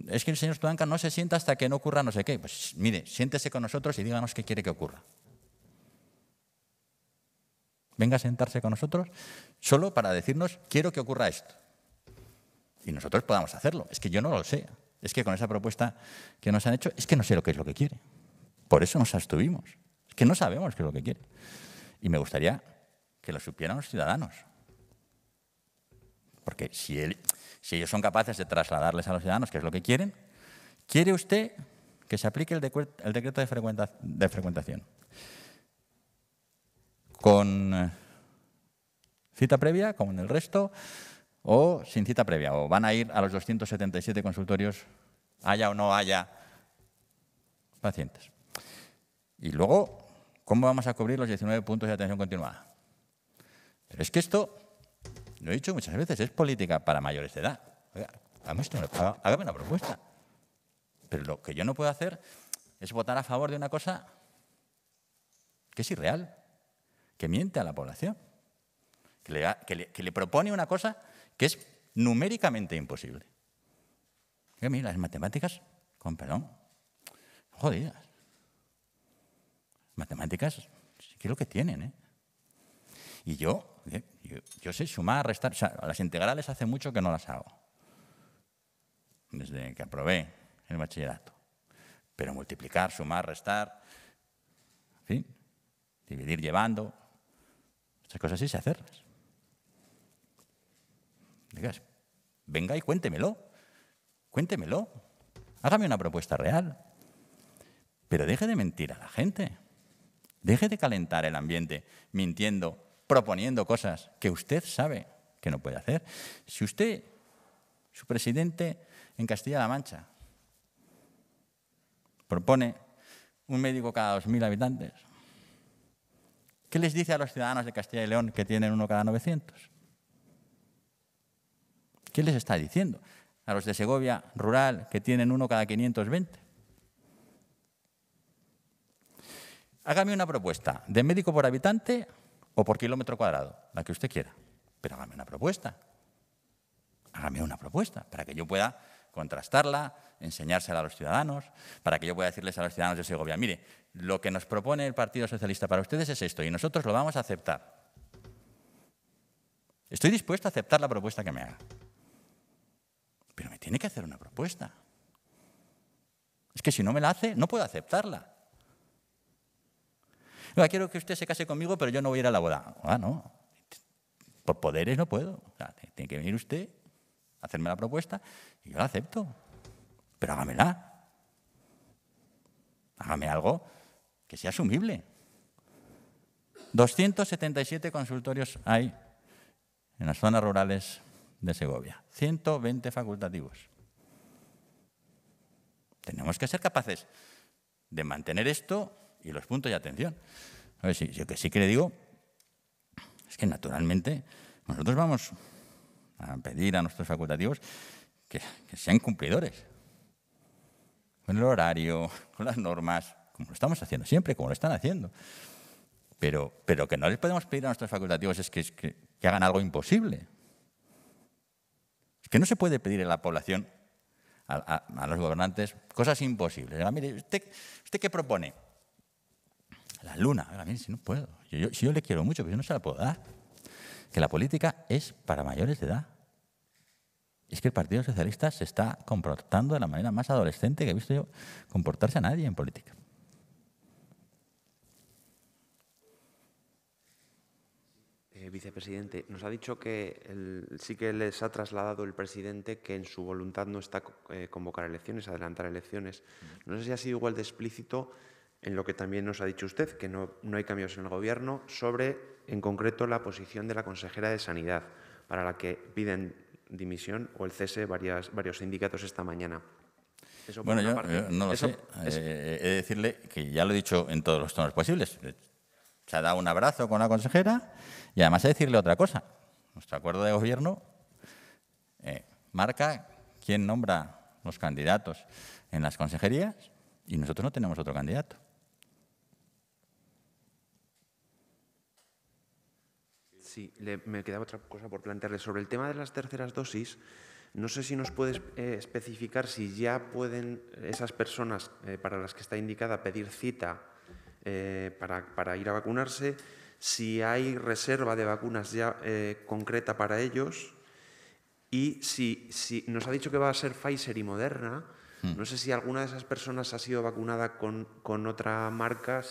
Es que el señor Tudanca no se sienta hasta que no ocurra no sé qué. Pues mire, siéntese con nosotros y díganos qué quiere que ocurra. Venga a sentarse con nosotros solo para decirnos, quiero que ocurra esto. Y nosotros podamos hacerlo. Es que yo no lo sé. Es que con esa propuesta que nos han hecho, es que no sé lo que es lo que quiere. Por eso nos abstuvimos. Es que no sabemos qué es lo que quiere. Y me gustaría que lo supieran los ciudadanos. Porque si, ellos son capaces de trasladarles a los ciudadanos, que es lo que quieren, ¿quiere usted que se aplique el, decreto de, de frecuentación? Con eh, cita previa, como en el resto, o sin cita previa, o van a ir a los 277 consultorios, haya o no haya pacientes. Y luego, ¿cómo vamos a cubrir los 19 puntos de atención continuada? Pero es que esto lo he dicho muchas veces, es política para mayores de edad. hágame una propuesta. Pero lo que yo no puedo hacer es votar a favor de una cosa que es irreal, que miente a la población, que le, propone una cosa que es numéricamente imposible. A mira, las matemáticas, con perdón, jodidas. Matemáticas, ¿qué es lo que tienen? Eh? Y yo ¿eh? Yo, sé sumar, restar. O sea, las integrales hace mucho que no las hago. Desde que aprobé el bachillerato. Pero multiplicar, sumar, restar. En fin, dividir llevando. Estas cosas sí se hacerlas. Digas, venga y cuéntemelo. Cuéntemelo. Hágame una propuesta real. Pero deje de mentir a la gente. Deje de calentar el ambiente mintiendo proponiendo cosas que usted sabe que no puede hacer. Si usted, su presidente en Castilla-La Mancha, propone un médico cada 2.000 habitantes, ¿qué les dice a los ciudadanos de Castilla y León que tienen uno cada 900? ¿Qué les está diciendo? A los de Segovia rural que tienen uno cada 520. Hágame una propuesta de médico por habitante o por kilómetro cuadrado, la que usted quiera. Pero hágame una propuesta. Hágame una propuesta para que yo pueda contrastarla, enseñársela a los ciudadanos, para que yo pueda decirles a los ciudadanos de Segovia, mire, lo que nos propone el Partido Socialista para ustedes es esto y nosotros lo vamos a aceptar. Estoy dispuesto a aceptar la propuesta que me haga. Pero me tiene que hacer una propuesta. Es que si no me la hace, no puedo aceptarla quiero que usted se case conmigo, pero yo no voy a ir a la boda. Ah, no. Por poderes no puedo. tiene que venir usted, a hacerme la propuesta, y yo la acepto. Pero hágamela. Hágame algo que sea asumible. 277 consultorios hay en las zonas rurales de Segovia. 120 facultativos. Tenemos que ser capaces de mantener esto y los puntos de atención. A ver, si, que sí que le digo es que naturalmente nosotros vamos a pedir a nuestros facultativos que, sean cumplidores con el horario, con las normas, como lo estamos haciendo siempre, como lo están haciendo. Pero, pero que no les podemos pedir a nuestros facultativos es que, hagan algo imposible. Es que no se puede pedir a la población a, los gobernantes cosas imposibles. Mire, ¿usted, ¿usted qué propone? la luna. A mí, si no puedo. Yo, si yo le quiero mucho, pero yo no se la puedo dar. Que la política es para mayores de edad. Es que el Partido Socialista se está comportando de la manera más adolescente que he visto yo comportarse a nadie en política. Eh, vicepresidente, nos ha dicho que sí que les ha trasladado el presidente que en su voluntad no está eh, convocar elecciones, adelantar elecciones. Mm. No sé si ha sido igual de explícito en lo que también nos ha dicho usted, que no, hay cambios en el Gobierno, sobre, en concreto, la posición de la consejera de Sanidad, para la que piden dimisión o el cese varios sindicatos esta mañana. Eso bueno, yo, no lo sé. Eh, he de decirle que ya lo he dicho en todos los tonos posibles. Se ha dado un abrazo con la consejera y además he de decirle otra cosa. Nuestro acuerdo de gobierno eh, marca quién nombra los candidatos en las consejerías y nosotros no tenemos otro candidato. Sí, me quedaba otra cosa por plantearle. Sobre el tema de las terceras dosis, no sé si nos puedes eh, especificar si ya pueden esas personas eh, para las que está indicada pedir cita eh, para, ir a vacunarse, si hay reserva de vacunas ya concreta para ellos y si nos ha dicho que va a ser Pfizer y Moderna. Hmm. No sé si alguna de esas personas ha sido vacunada con, otra marca,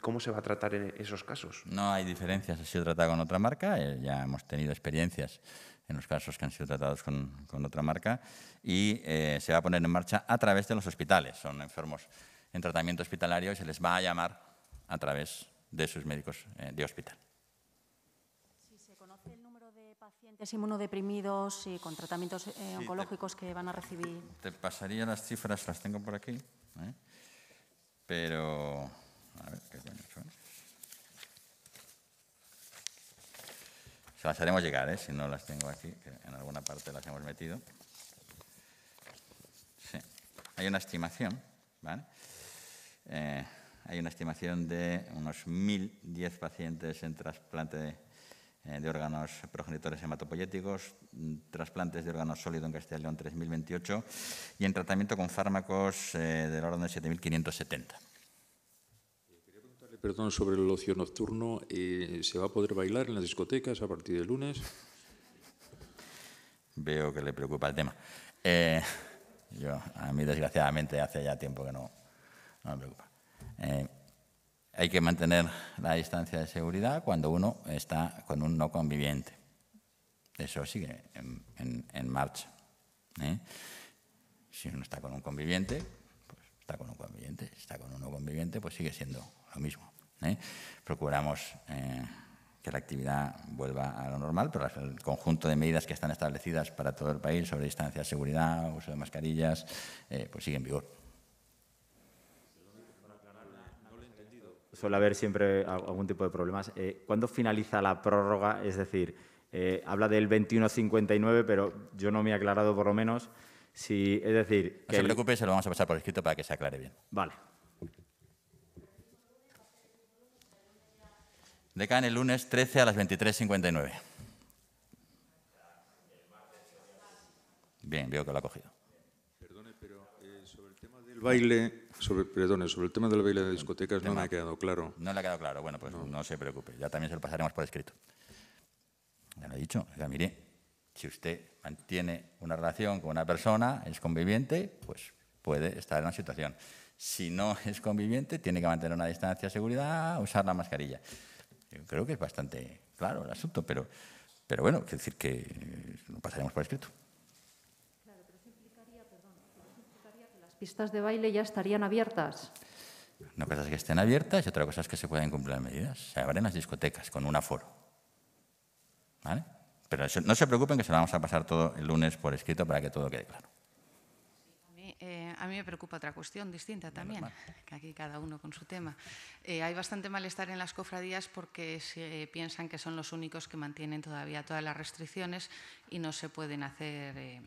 ¿cómo se va a tratar en esos casos? No hay diferencias, ha sido tratada con otra marca, eh, ya hemos tenido experiencias en los casos que han sido tratados con, otra marca y eh, se va a poner en marcha a través de los hospitales. Son enfermos en tratamiento hospitalario y se les va a llamar a través de sus médicos eh, de hospital. inmunodeprimidos y con tratamientos eh, oncológicos que van a recibir. Te pasaría las cifras, las tengo por aquí, ¿eh? pero... A ver, ¿qué coño son? Se las haremos llegar, ¿eh? si no las tengo aquí, que en alguna parte las hemos metido. Sí, hay una estimación, ¿vale? hay una estimación de unos 1.010 pacientes en trasplante de eh, de órganos progenitores hematopoyéticos, mm, trasplantes de órganos sólidos en Castilla y León 3.028 y en tratamiento con fármacos eh, del orden de 7.570. Quería preguntarle, perdón, sobre el ocio nocturno. Eh, ¿Se va a poder bailar en las discotecas a partir del lunes? Veo que le preocupa el tema. yo, a mí, desgraciadamente, hace ya tiempo que no, no me preocupa hay que mantener la distancia de seguridad cuando uno está con un no conviviente. Eso sigue en, marcha. ¿eh? Si uno está con un conviviente, pues está con un conviviente. Si está con un no conviviente, pues sigue siendo lo mismo. ¿eh? Procuramos eh, que la actividad vuelva a lo normal, pero el conjunto de medidas que están establecidas para todo el país sobre distancia, de seguridad, uso de mascarillas, pues sigue en vigor. suele haber siempre algún tipo de problemas. Eh, ¿Cuándo finaliza la prórroga? Es decir, eh, habla del 21.59, pero yo no me he aclarado por lo menos si... Es decir... Que no se preocupe, se lo vamos a pasar por escrito para que se aclare bien. Vale. en el lunes 13 a las 23.59. Bien, veo que lo ha cogido. Perdone, pero eh, sobre el tema del baile sobre, sobre el tema de la baile de discotecas no me ha quedado claro. No le ha quedado claro. Bueno, pues no. se preocupe. Ya también se lo pasaremos por escrito. Ya lo he dicho. ya mire, si usted mantiene una relación con una persona, es conviviente, pues puede estar en la situación. Si no es conviviente, tiene que mantener una distancia de seguridad, usar la mascarilla. Yo creo que es bastante claro el asunto, pero, pero bueno, quiero decir que lo pasaremos por escrito. pistas de baile ya estarían abiertas. Una cosa es que estén abiertas y otra cosa es que se puedan cumplir las medidas. Se abren las discotecas con un aforo. Pero no se preocupen que se lo vamos a pasar todo el lunes por escrito para que todo quede claro. a mí eh, me preocupa otra cuestión distinta también, que aquí cada uno con su tema. Eh, hay bastante malestar en las cofradías porque se piensan que son los únicos que mantienen todavía todas las restricciones y no se pueden hacer eh,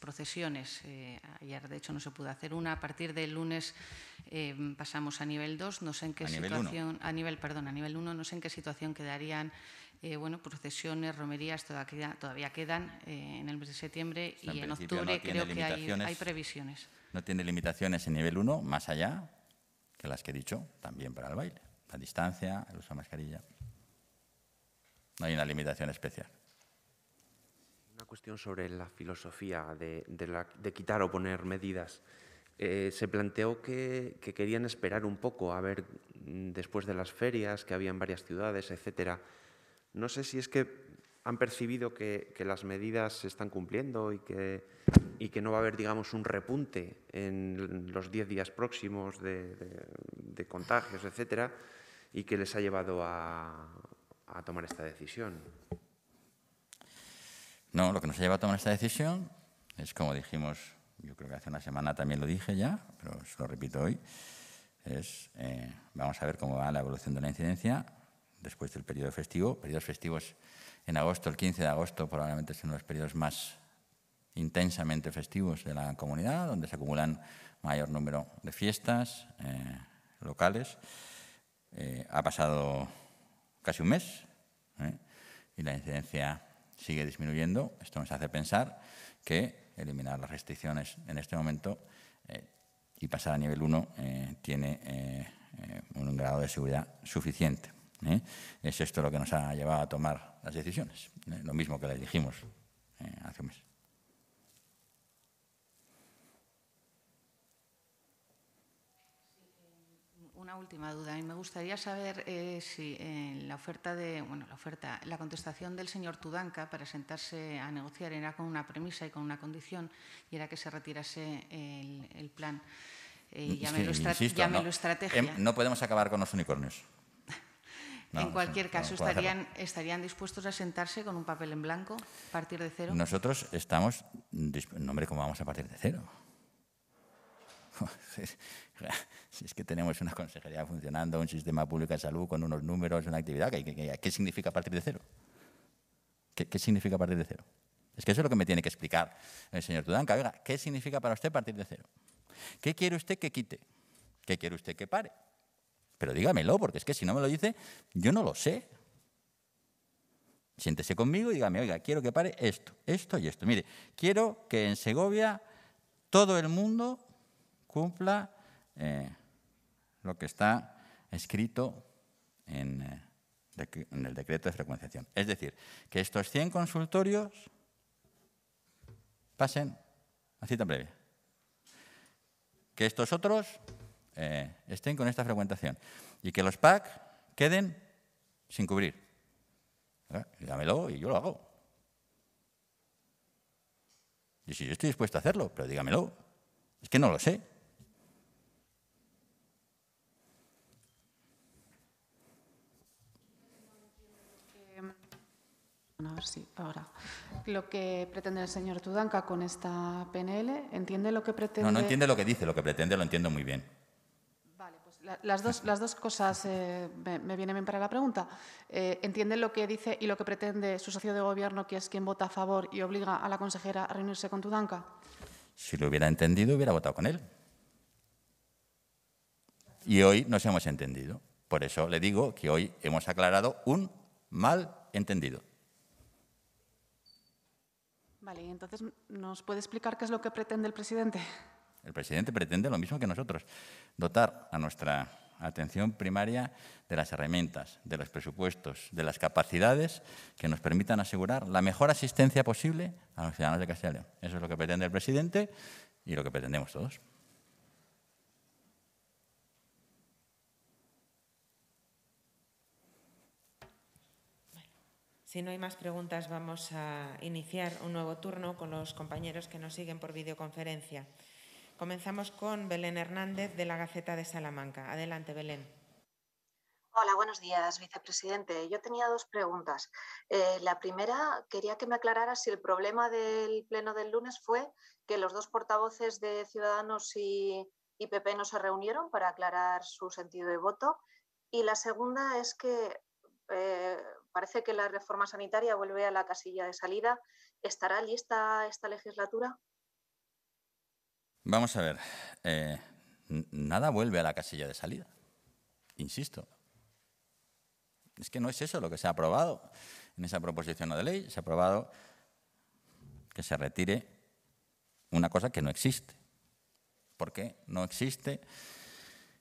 procesiones. Eh, ayer, de hecho, no se pudo hacer una. A partir del lunes eh, pasamos a nivel 2. No sé en qué situación. a nivel, perdón, a nivel 1. No sé en qué situación quedarían eh, bueno, procesiones, romerías, todavía, quedan en el mes de septiembre y en, octubre creo que hay, previsiones. No tiene limitaciones en nivel 1, más allá que las que he dicho, también para el baile. La distancia, el uso de mascarilla. No hay una limitación especial cuestión sobre la filosofía de, quitar o poner medidas. Eh, se planteó que, querían esperar un poco a ver mm, después de las ferias que había en varias ciudades, etcétera. No sé si es que han percibido que, las medidas se están cumpliendo y que, no va a haber, digamos, un repunte en los 10 días próximos de, contagios, etcétera, y que les ha llevado a tomar esta decisión. No, lo que nos ha llevado a tomar esta decisión es, como dijimos, yo creo que hace una semana también lo dije ya, pero se lo repito hoy, es eh, vamos a ver cómo va la evolución de la incidencia después del periodo festivo. Periodos festivos en agosto, el 15 de agosto, probablemente son los periodos más intensamente festivos de la comunidad, donde se acumulan mayor número de fiestas eh, locales. Eh, ha pasado casi un mes y la incidencia sigue disminuyendo, esto nos hace pensar que eliminar las restricciones en este momento eh, y pasar a nivel 1 eh, tiene eh, un grado de seguridad suficiente. Es esto lo que nos ha llevado a tomar las decisiones, lo mismo que les dijimos hace un mes. Una última duda. Y me gustaría saber eh, si eh, la oferta de, bueno, la oferta, la contestación del señor Tudanca para sentarse a negociar era con una premisa y con una condición, y era que se retirase el, plan. Eh, llámelo, estrategia. Em, no podemos acabar con los unicornios. en cualquier caso, estarían, ¿estarían dispuestos a sentarse con un papel en blanco, a partir de cero? Nosotros estamos. No, hombre, ¿cómo vamos a partir de cero? si es que tenemos una consejería funcionando, un sistema público de salud con unos números, una actividad, ¿qué, qué significa partir de cero? ¿Qué, ¿Qué, significa partir de cero? Es que eso es lo que me tiene que explicar el señor Tudanca. Oiga, ¿qué significa para usted partir de cero? ¿Qué quiere usted que quite? ¿Qué quiere usted que pare? Pero dígamelo, porque es que si no me lo dice, yo no lo sé. Siéntese conmigo y dígame, oiga, quiero que pare esto, esto y esto. Mire, quiero que en Segovia todo el mundo cumpla eh, lo que está escrito eh, en, el decreto de frecuenciación. Es decir, que estos 100 consultorios pasen a cita previa. Que estos otros eh, estén con esta frecuentación. Y que los PAC queden sin cubrir. y yo lo hago. Y si yo estoy dispuesto a hacerlo, pero dígamelo. Es que no lo sé. a ver si ahora. Lo que pretende el señor Tudanca con esta PNL, ¿entiende lo que pretende? No, no entiende lo que dice, lo que pretende lo entiendo muy bien. Vale, pues las, dos, cosas eh, me, vienen bien para la pregunta. Eh, ¿Entiende lo que dice y lo que pretende su socio de gobierno, que es quien vota a favor y obliga a la consejera a reunirse con Tudanca? Si lo hubiera entendido, hubiera votado con él. Y hoy nos hemos entendido. Por eso le digo que hoy hemos aclarado un mal entendido entonces, ¿nos puede explicar qué es lo que pretende el presidente? El presidente pretende lo mismo que nosotros, dotar a nuestra atención primaria de las herramientas, de los presupuestos, de las capacidades que nos permitan asegurar la mejor asistencia posible a los ciudadanos de Castilla Eso es lo que pretende el presidente y lo que pretendemos todos. Si no hay más preguntas, vamos a iniciar un nuevo turno con los compañeros que nos siguen por videoconferencia. Comenzamos con Belén Hernández de la Gaceta de Salamanca. Adelante, Belén. Hola, buenos días, vicepresidente. Yo tenía dos preguntas. Eh, la primera, quería que me aclarara si el problema del pleno del lunes fue que los dos portavoces de Ciudadanos y, PP no se reunieron para aclarar su sentido de voto. Y la segunda es que eh, parece que la reforma sanitaria vuelve a la casilla de salida. ¿Estará lista esta legislatura? Vamos a ver, eh, nada vuelve a la casilla de salida, insisto. Es que no es eso lo que se ha aprobado en esa proposición de ley. Se ha aprobado que se retire una cosa que no existe. ¿Por qué no existe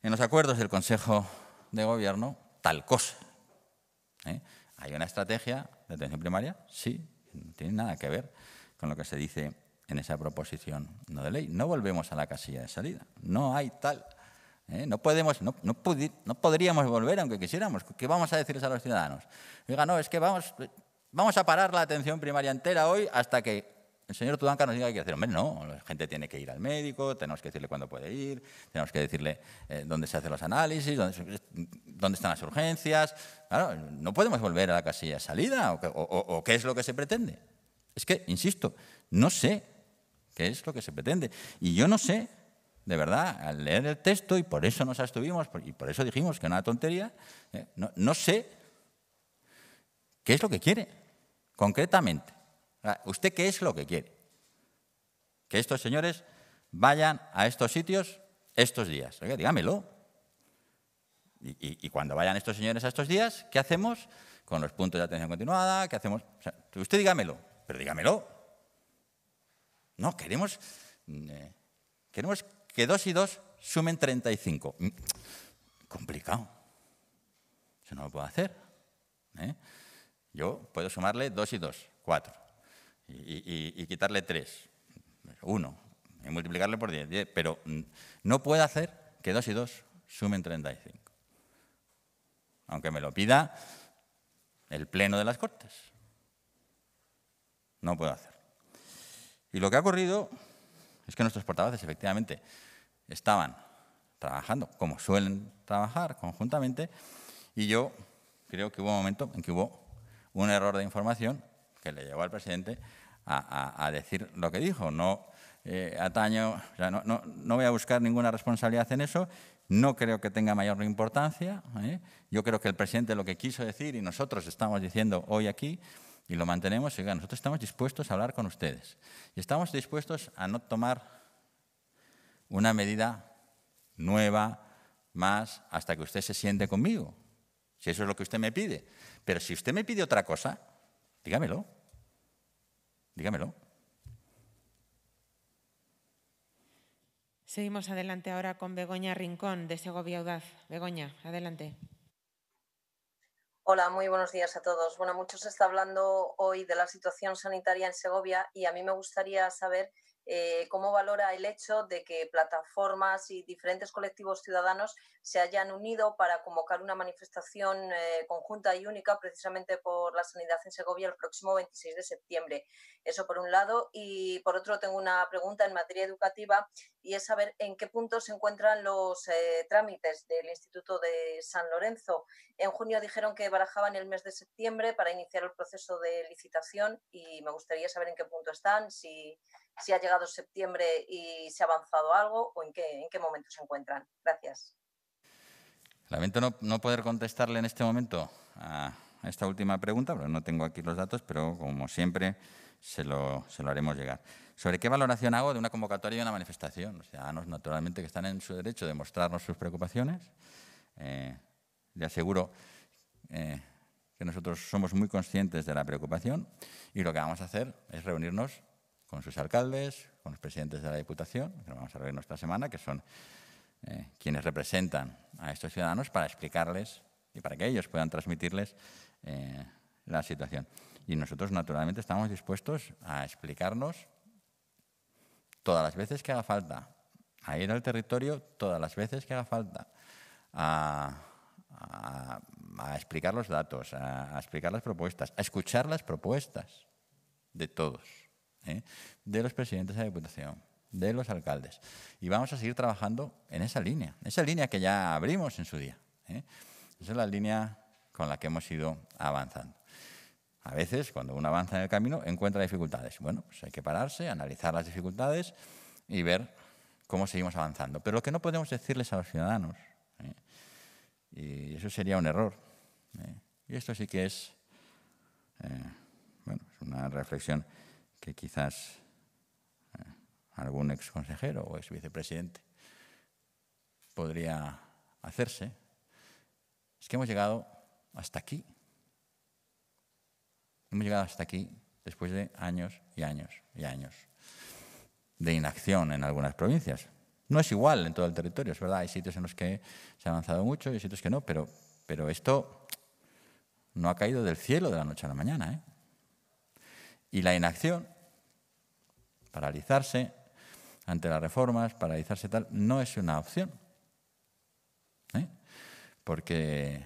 en los acuerdos del Consejo de Gobierno tal cosa? ¿Eh? ¿Hay una estrategia de atención primaria? Sí, no tiene nada que ver con lo que se dice en esa proposición no de ley. No volvemos a la casilla de salida. No hay tal. ¿eh? No, podemos, no, podríamos volver aunque quisiéramos. ¿Qué vamos a decirles a los ciudadanos? Diga, no, es que vamos, vamos a parar la atención primaria entera hoy hasta que el señor Tudanca nos diga que hay Hombre, no, la gente tiene que ir al médico, tenemos que decirle cuándo puede ir, tenemos que decirle eh, dónde se hacen los análisis, dónde, están las urgencias. Claro, no podemos volver a la casilla de salida, o, qué es lo que se pretende. Es que, insisto, no sé qué es lo que se pretende. Y yo no sé, de verdad, al leer el texto, y por eso nos abstuvimos, y por eso dijimos que era una tontería, eh, no sé qué es lo que quiere, concretamente. Ah, ¿Usted qué es lo que quiere? Que estos señores vayan a estos sitios estos días. dígamelo. Y, cuando vayan estos señores a estos días, ¿qué hacemos con los puntos de atención continuada? ¿Qué hacemos? usted dígamelo, pero dígamelo. No, queremos, mm, eh, queremos que dos y dos sumen 35. Mm, complicado. Eso no lo puedo hacer. ¿eh? Yo puedo sumarle dos y dos, cuatro y, quitarle 3, 1, y multiplicarle por 10, 10, pero mm, no puedo hacer que 2 y 2 sumen 35. Aunque me lo pida el Pleno de las Cortes. No puedo hacer. Y lo que ha ocurrido es que nuestros portavoces efectivamente estaban trabajando como suelen trabajar conjuntamente y yo creo que hubo un momento en que hubo un error de información que le llevó al presidente a, decir lo que dijo. No eh, ataño, no, voy a buscar ninguna responsabilidad en eso, no creo que tenga mayor importancia. ¿eh? Yo creo que el presidente lo que quiso decir y nosotros estamos diciendo hoy aquí y lo mantenemos, que nosotros estamos dispuestos a hablar con ustedes y estamos dispuestos a no tomar una medida nueva, más, hasta que usted se siente conmigo, si eso es lo que usted me pide. Pero si usted me pide otra cosa, Dígamelo. Dígamelo. Seguimos adelante ahora con Begoña Rincón de Segovia Audaz. Begoña, adelante. Hola, muy buenos días a todos. Bueno, mucho se está hablando hoy de la situación sanitaria en Segovia y a mí me gustaría saber eh, cómo valora el hecho de que plataformas y diferentes colectivos ciudadanos se hayan unido para convocar una manifestación eh, conjunta y única precisamente por la sanidad en Segovia el próximo 26 de septiembre. Eso por un lado. Y por otro tengo una pregunta en materia educativa y es saber en qué punto se encuentran los eh, trámites del Instituto de San Lorenzo. En junio dijeron que barajaban el mes de septiembre para iniciar el proceso de licitación y me gustaría saber en qué punto están, si, ha llegado septiembre y se ha avanzado algo o en qué, en qué momento se encuentran. Gracias. Lamento no, no poder contestarle en este momento a esta última pregunta, pero no tengo aquí los datos, pero como siempre se lo haremos llegar sobre qué valoración hago de una convocatoria y una manifestación. Los ciudadanos, naturalmente, que están en su derecho de mostrarnos sus preocupaciones. Eh, le aseguro eh, que nosotros somos muy conscientes de la preocupación y lo que vamos a hacer es reunirnos con sus alcaldes, con los presidentes de la Diputación, que nos vamos a reunir esta semana, que son eh, quienes representan a estos ciudadanos, para explicarles y para que ellos puedan transmitirles eh, la situación. Y nosotros, naturalmente, estamos dispuestos a explicarnos todas las veces que haga falta, a ir al territorio todas las veces que haga falta, a, explicar los datos, a, explicar las propuestas, a escuchar las propuestas de todos, ¿eh? de los presidentes de la Diputación, de los alcaldes. Y vamos a seguir trabajando en esa línea, esa línea que ya abrimos en su día. ¿eh? Esa es la línea con la que hemos ido avanzando. A veces, cuando uno avanza en el camino, encuentra dificultades. Bueno, pues hay que pararse, analizar las dificultades y ver cómo seguimos avanzando. Pero lo que no podemos decirles a los ciudadanos, ¿eh? y eso sería un error. ¿eh? Y esto sí que es, eh, bueno, es una reflexión que quizás algún ex consejero o ex vicepresidente podría hacerse. Es que hemos llegado hasta aquí Hemos llegado hasta aquí después de años y años y años de inacción en algunas provincias. No es igual en todo el territorio, es verdad, hay sitios en los que se ha avanzado mucho y hay sitios que no, pero, pero esto no ha caído del cielo de la noche a la mañana. ¿eh? Y la inacción, paralizarse ante las reformas, paralizarse tal, no es una opción. ¿eh? Porque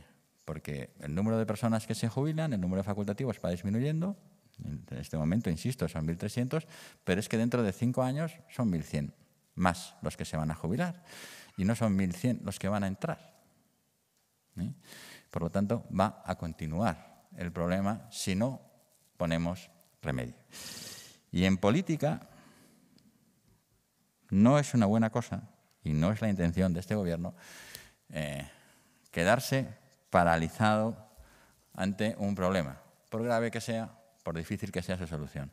porque el número de personas que se jubilan, el número de facultativos va disminuyendo. En este momento, insisto, son 1.300, pero es que dentro de cinco años son 1.100 más los que se van a jubilar y no son 1.100 los que van a entrar. ¿eh? Por lo tanto, va a continuar el problema si no ponemos remedio. Y en política no es una buena cosa, y no es la intención de este gobierno, eh, quedarse paralizado ante un problema, por grave que sea, por difícil que sea su solución.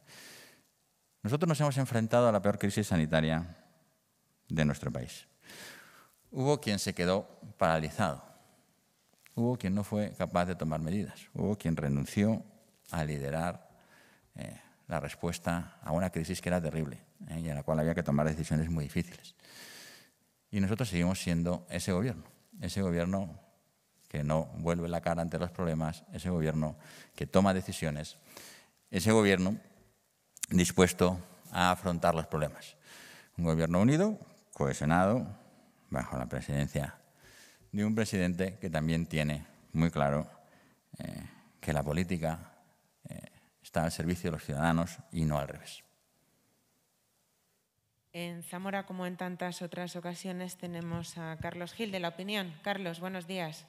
Nosotros nos hemos enfrentado a la peor crisis sanitaria de nuestro país. Hubo quien se quedó paralizado, hubo quien no fue capaz de tomar medidas, hubo quien renunció a liderar eh, la respuesta a una crisis que era terrible eh, y en la cual había que tomar decisiones muy difíciles. Y nosotros seguimos siendo ese gobierno, ese gobierno que no vuelve la cara ante los problemas, ese gobierno que toma decisiones, ese gobierno dispuesto a afrontar los problemas. Un gobierno unido, cohesionado, bajo la presidencia de un presidente que también tiene muy claro eh, que la política eh, está al servicio de los ciudadanos y no al revés. En Zamora, como en tantas otras ocasiones, tenemos a Carlos Gil de La Opinión. Carlos, buenos días.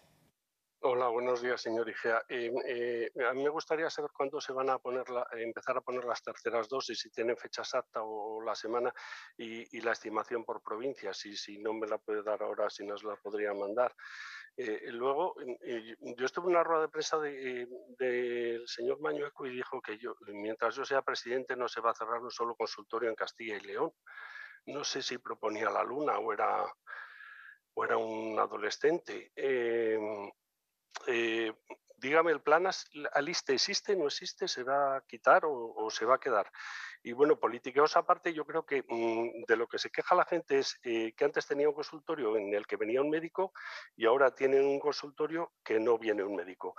Hola, buenos días, señor Igea. Eh, eh, a mí me gustaría saber cuándo se van a poner eh, empezar a poner las terceras dosis, si tienen fecha exacta o, la semana y, la estimación por provincia. Si, si no me la puede dar ahora, si nos la podría mandar. luego, mm, yo estuve en una rueda de prensa del señor Mañueco y dijo que yo, mientras yo sea presidente no se va a cerrar un solo consultorio en Castilla y León. No sé si proponía la luna o era, o era un adolescente. Eh, dígame, ¿el plan aliste existe, no existe? ¿Se va a quitar o, se va a quedar? Y bueno, políticos aparte, yo creo que mm, de lo que se queja la gente es eh, que antes tenía un consultorio en el que venía un médico y ahora tienen un consultorio que no viene un médico.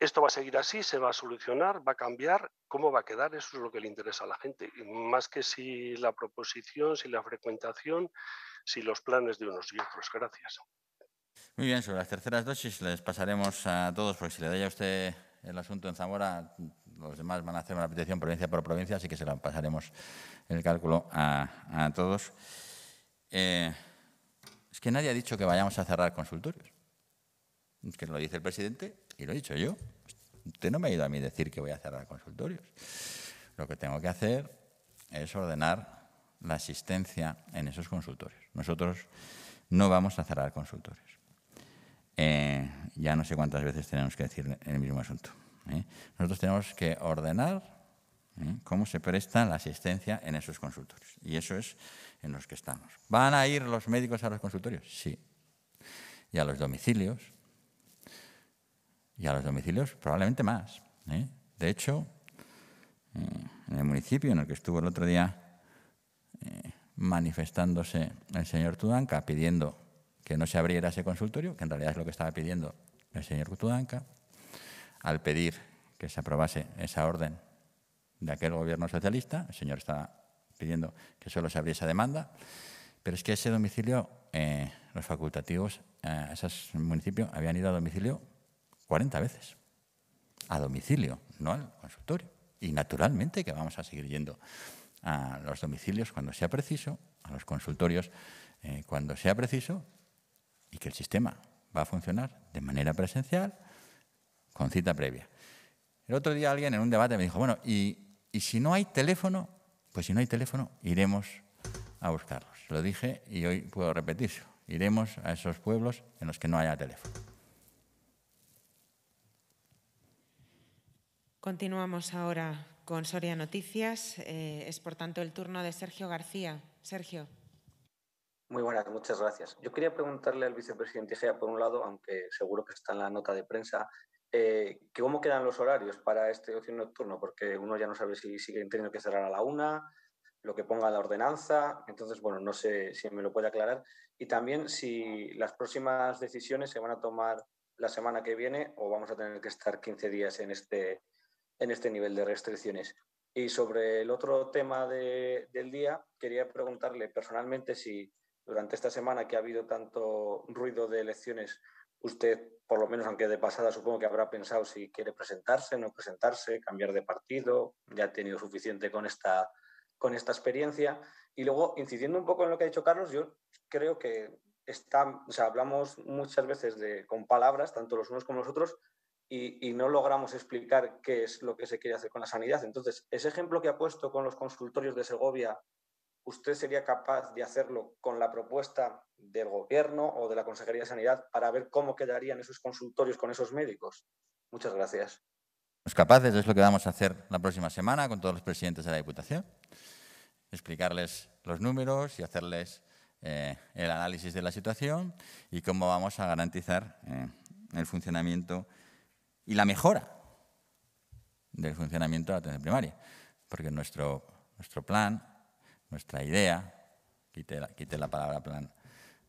Esto va a seguir así, se va a solucionar, va a cambiar, cómo va a quedar, eso es lo que le interesa a la gente, más que si la proposición, si la frecuentación, si los planes de unos y otros. Gracias. Muy bien, sobre las terceras dosis les pasaremos a todos, porque si le da a usted el asunto en Zamora, los demás van a hacer una petición provincia por provincia, así que se la pasaremos el cálculo a, todos. Eh, es que nadie ha dicho que vayamos a cerrar consultorios. Es que lo dice el presidente y lo he dicho yo. Usted no me ha ido a mí decir que voy a cerrar consultorios. Lo que tengo que hacer es ordenar la asistencia en esos consultorios. Nosotros no vamos a cerrar consultorios. Eh, ya no sé cuántas veces tenemos que decir el mismo asunto. ¿eh? Nosotros tenemos que ordenar ¿eh? cómo se presta la asistencia en esos consultorios. Y eso es en los que estamos. ¿Van a ir los médicos a los consultorios? Sí. Y a los domicilios. Y a los domicilios probablemente más. De hecho, en el municipio en el que estuvo el otro día manifestándose el señor Tudanca pidiendo que no se abriera ese consultorio, que en realidad es lo que estaba pidiendo el señor Kutudanka, al pedir que se aprobase esa orden de aquel gobierno socialista, el señor estaba pidiendo que solo se abriese demanda, pero es que ese domicilio, eh, los facultativos, eh, esos municipios habían ido a domicilio 40 veces. A domicilio, no al consultorio. Y naturalmente que vamos a seguir yendo a los domicilios cuando sea preciso, a los consultorios eh, cuando sea preciso, y que el sistema va a funcionar de manera presencial con cita previa. El otro día alguien en un debate me dijo, bueno, y, si no hay teléfono, pues si no hay teléfono, iremos a buscarlos. Lo dije y hoy puedo repetirlo. Iremos a esos pueblos en los que no haya teléfono. Continuamos ahora con Soria Noticias. Eh, es, por tanto, el turno de Sergio García. Sergio. Muy buenas, muchas gracias. Yo quería preguntarle al vicepresidente Igea, por un lado, aunque seguro que está en la nota de prensa, eh, ¿cómo quedan los horarios para este ocio nocturno? Porque uno ya no sabe si siguen teniendo que cerrar a la una, lo que ponga la ordenanza. Entonces, bueno, no sé si me lo puede aclarar. Y también si las próximas decisiones se van a tomar la semana que viene o vamos a tener que estar 15 días en este, en este nivel de restricciones. Y sobre el otro tema del día, quería preguntarle personalmente si durante esta semana que ha habido tanto ruido de elecciones, usted, por lo menos, aunque de pasada, supongo que habrá pensado si quiere presentarse, no presentarse, cambiar de partido, ya ha tenido suficiente con esta, con esta experiencia. Y luego, incidiendo un poco en lo que ha dicho Carlos, yo creo que está, hablamos muchas veces de, con palabras, tanto los unos como los otros, y, y, no logramos explicar qué es lo que se quiere hacer con la sanidad. Entonces, ese ejemplo que ha puesto con los consultorios de Segovia ¿usted sería capaz de hacerlo con la propuesta del gobierno o de la Consejería de Sanidad para ver cómo quedarían esos consultorios con esos médicos? Muchas gracias. Los capaces es lo que vamos a hacer la próxima semana con todos los presidentes de la Diputación, explicarles los números y hacerles eh, el análisis de la situación y cómo vamos a garantizar eh, el funcionamiento y la mejora del funcionamiento de la atención primaria, porque nuestro, nuestro plan nuestra idea, quité la, palabra plan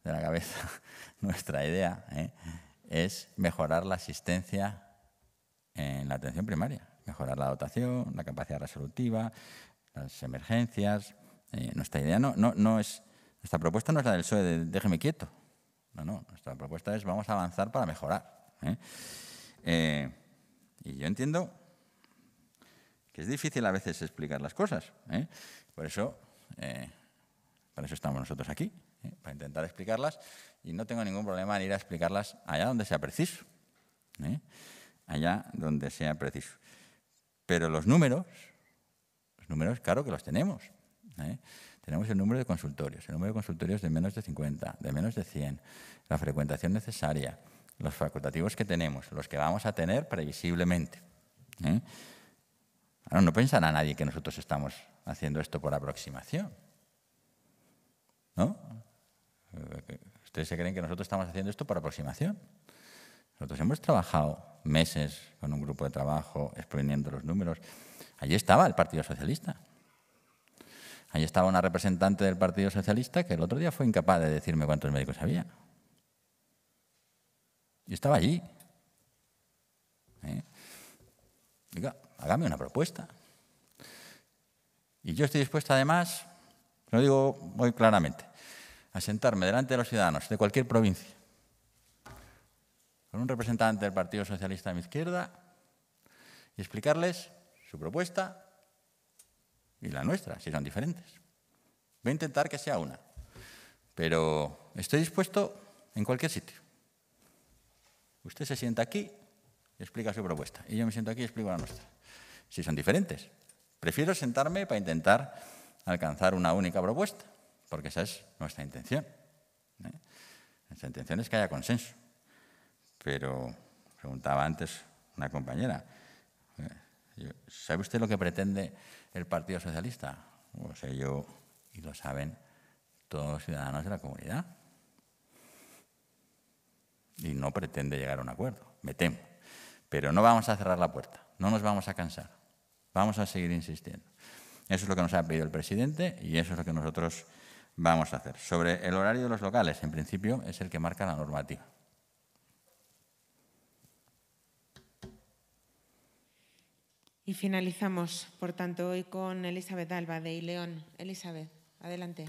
de la cabeza, nuestra idea ¿eh? es mejorar la asistencia en la atención primaria, mejorar la dotación, la capacidad resolutiva, las emergencias. Eh, nuestra idea no, no, es, nuestra propuesta no es la del PSOE de déjeme quieto. No, no, nuestra propuesta es vamos a avanzar para mejorar. ¿eh? y yo entiendo que es difícil a veces explicar las cosas. Por eso eh, para eso estamos nosotros aquí, eh, para intentar explicarlas. Y no tengo ningún problema en ir a explicarlas allá donde sea preciso. Eh, allá donde sea preciso. Pero los números, los números, claro que los tenemos. Eh. Tenemos el número de consultorios, el número de consultorios de menos de 50, de menos de 100, la frecuentación necesaria, los facultativos que tenemos, los que vamos a tener previsiblemente. Ahora, no pensará nadie que nosotros estamos haciendo esto por aproximación. ¿No? Ustedes se creen que nosotros estamos haciendo esto por aproximación. Nosotros hemos trabajado meses con un grupo de trabajo, exponiendo los números. Allí estaba el Partido Socialista. Allí estaba una representante del Partido Socialista que el otro día fue incapaz de decirme cuántos médicos había. Y estaba allí. Diga, ¿Eh? hágame una propuesta. Y yo estoy dispuesto, además, lo digo muy claramente, a sentarme delante de los ciudadanos de cualquier provincia, con un representante del Partido Socialista de mi izquierda, y explicarles su propuesta y la nuestra, si son diferentes. Voy a intentar que sea una, pero estoy dispuesto en cualquier sitio. Usted se sienta aquí y explica su propuesta, y yo me siento aquí y explico la nuestra si son diferentes. Prefiero sentarme para intentar alcanzar una única propuesta, porque esa es nuestra intención. ¿eh? Nuestra intención es que haya consenso. Pero preguntaba antes una compañera, eh, ¿sabe usted lo que pretende el Partido Socialista? O sé yo y lo saben todos los ciudadanos de la comunidad. Y no pretende llegar a un acuerdo, me temo. Pero no vamos a cerrar la puerta, no nos vamos a cansar. Vamos a seguir insistiendo. Eso es lo que nos ha pedido el presidente y eso es lo que nosotros vamos a hacer. Sobre el horario de los locales, en principio es el que marca la normativa. Y finalizamos, por tanto, hoy con Elizabeth Alba de Ileón. Elizabeth, adelante.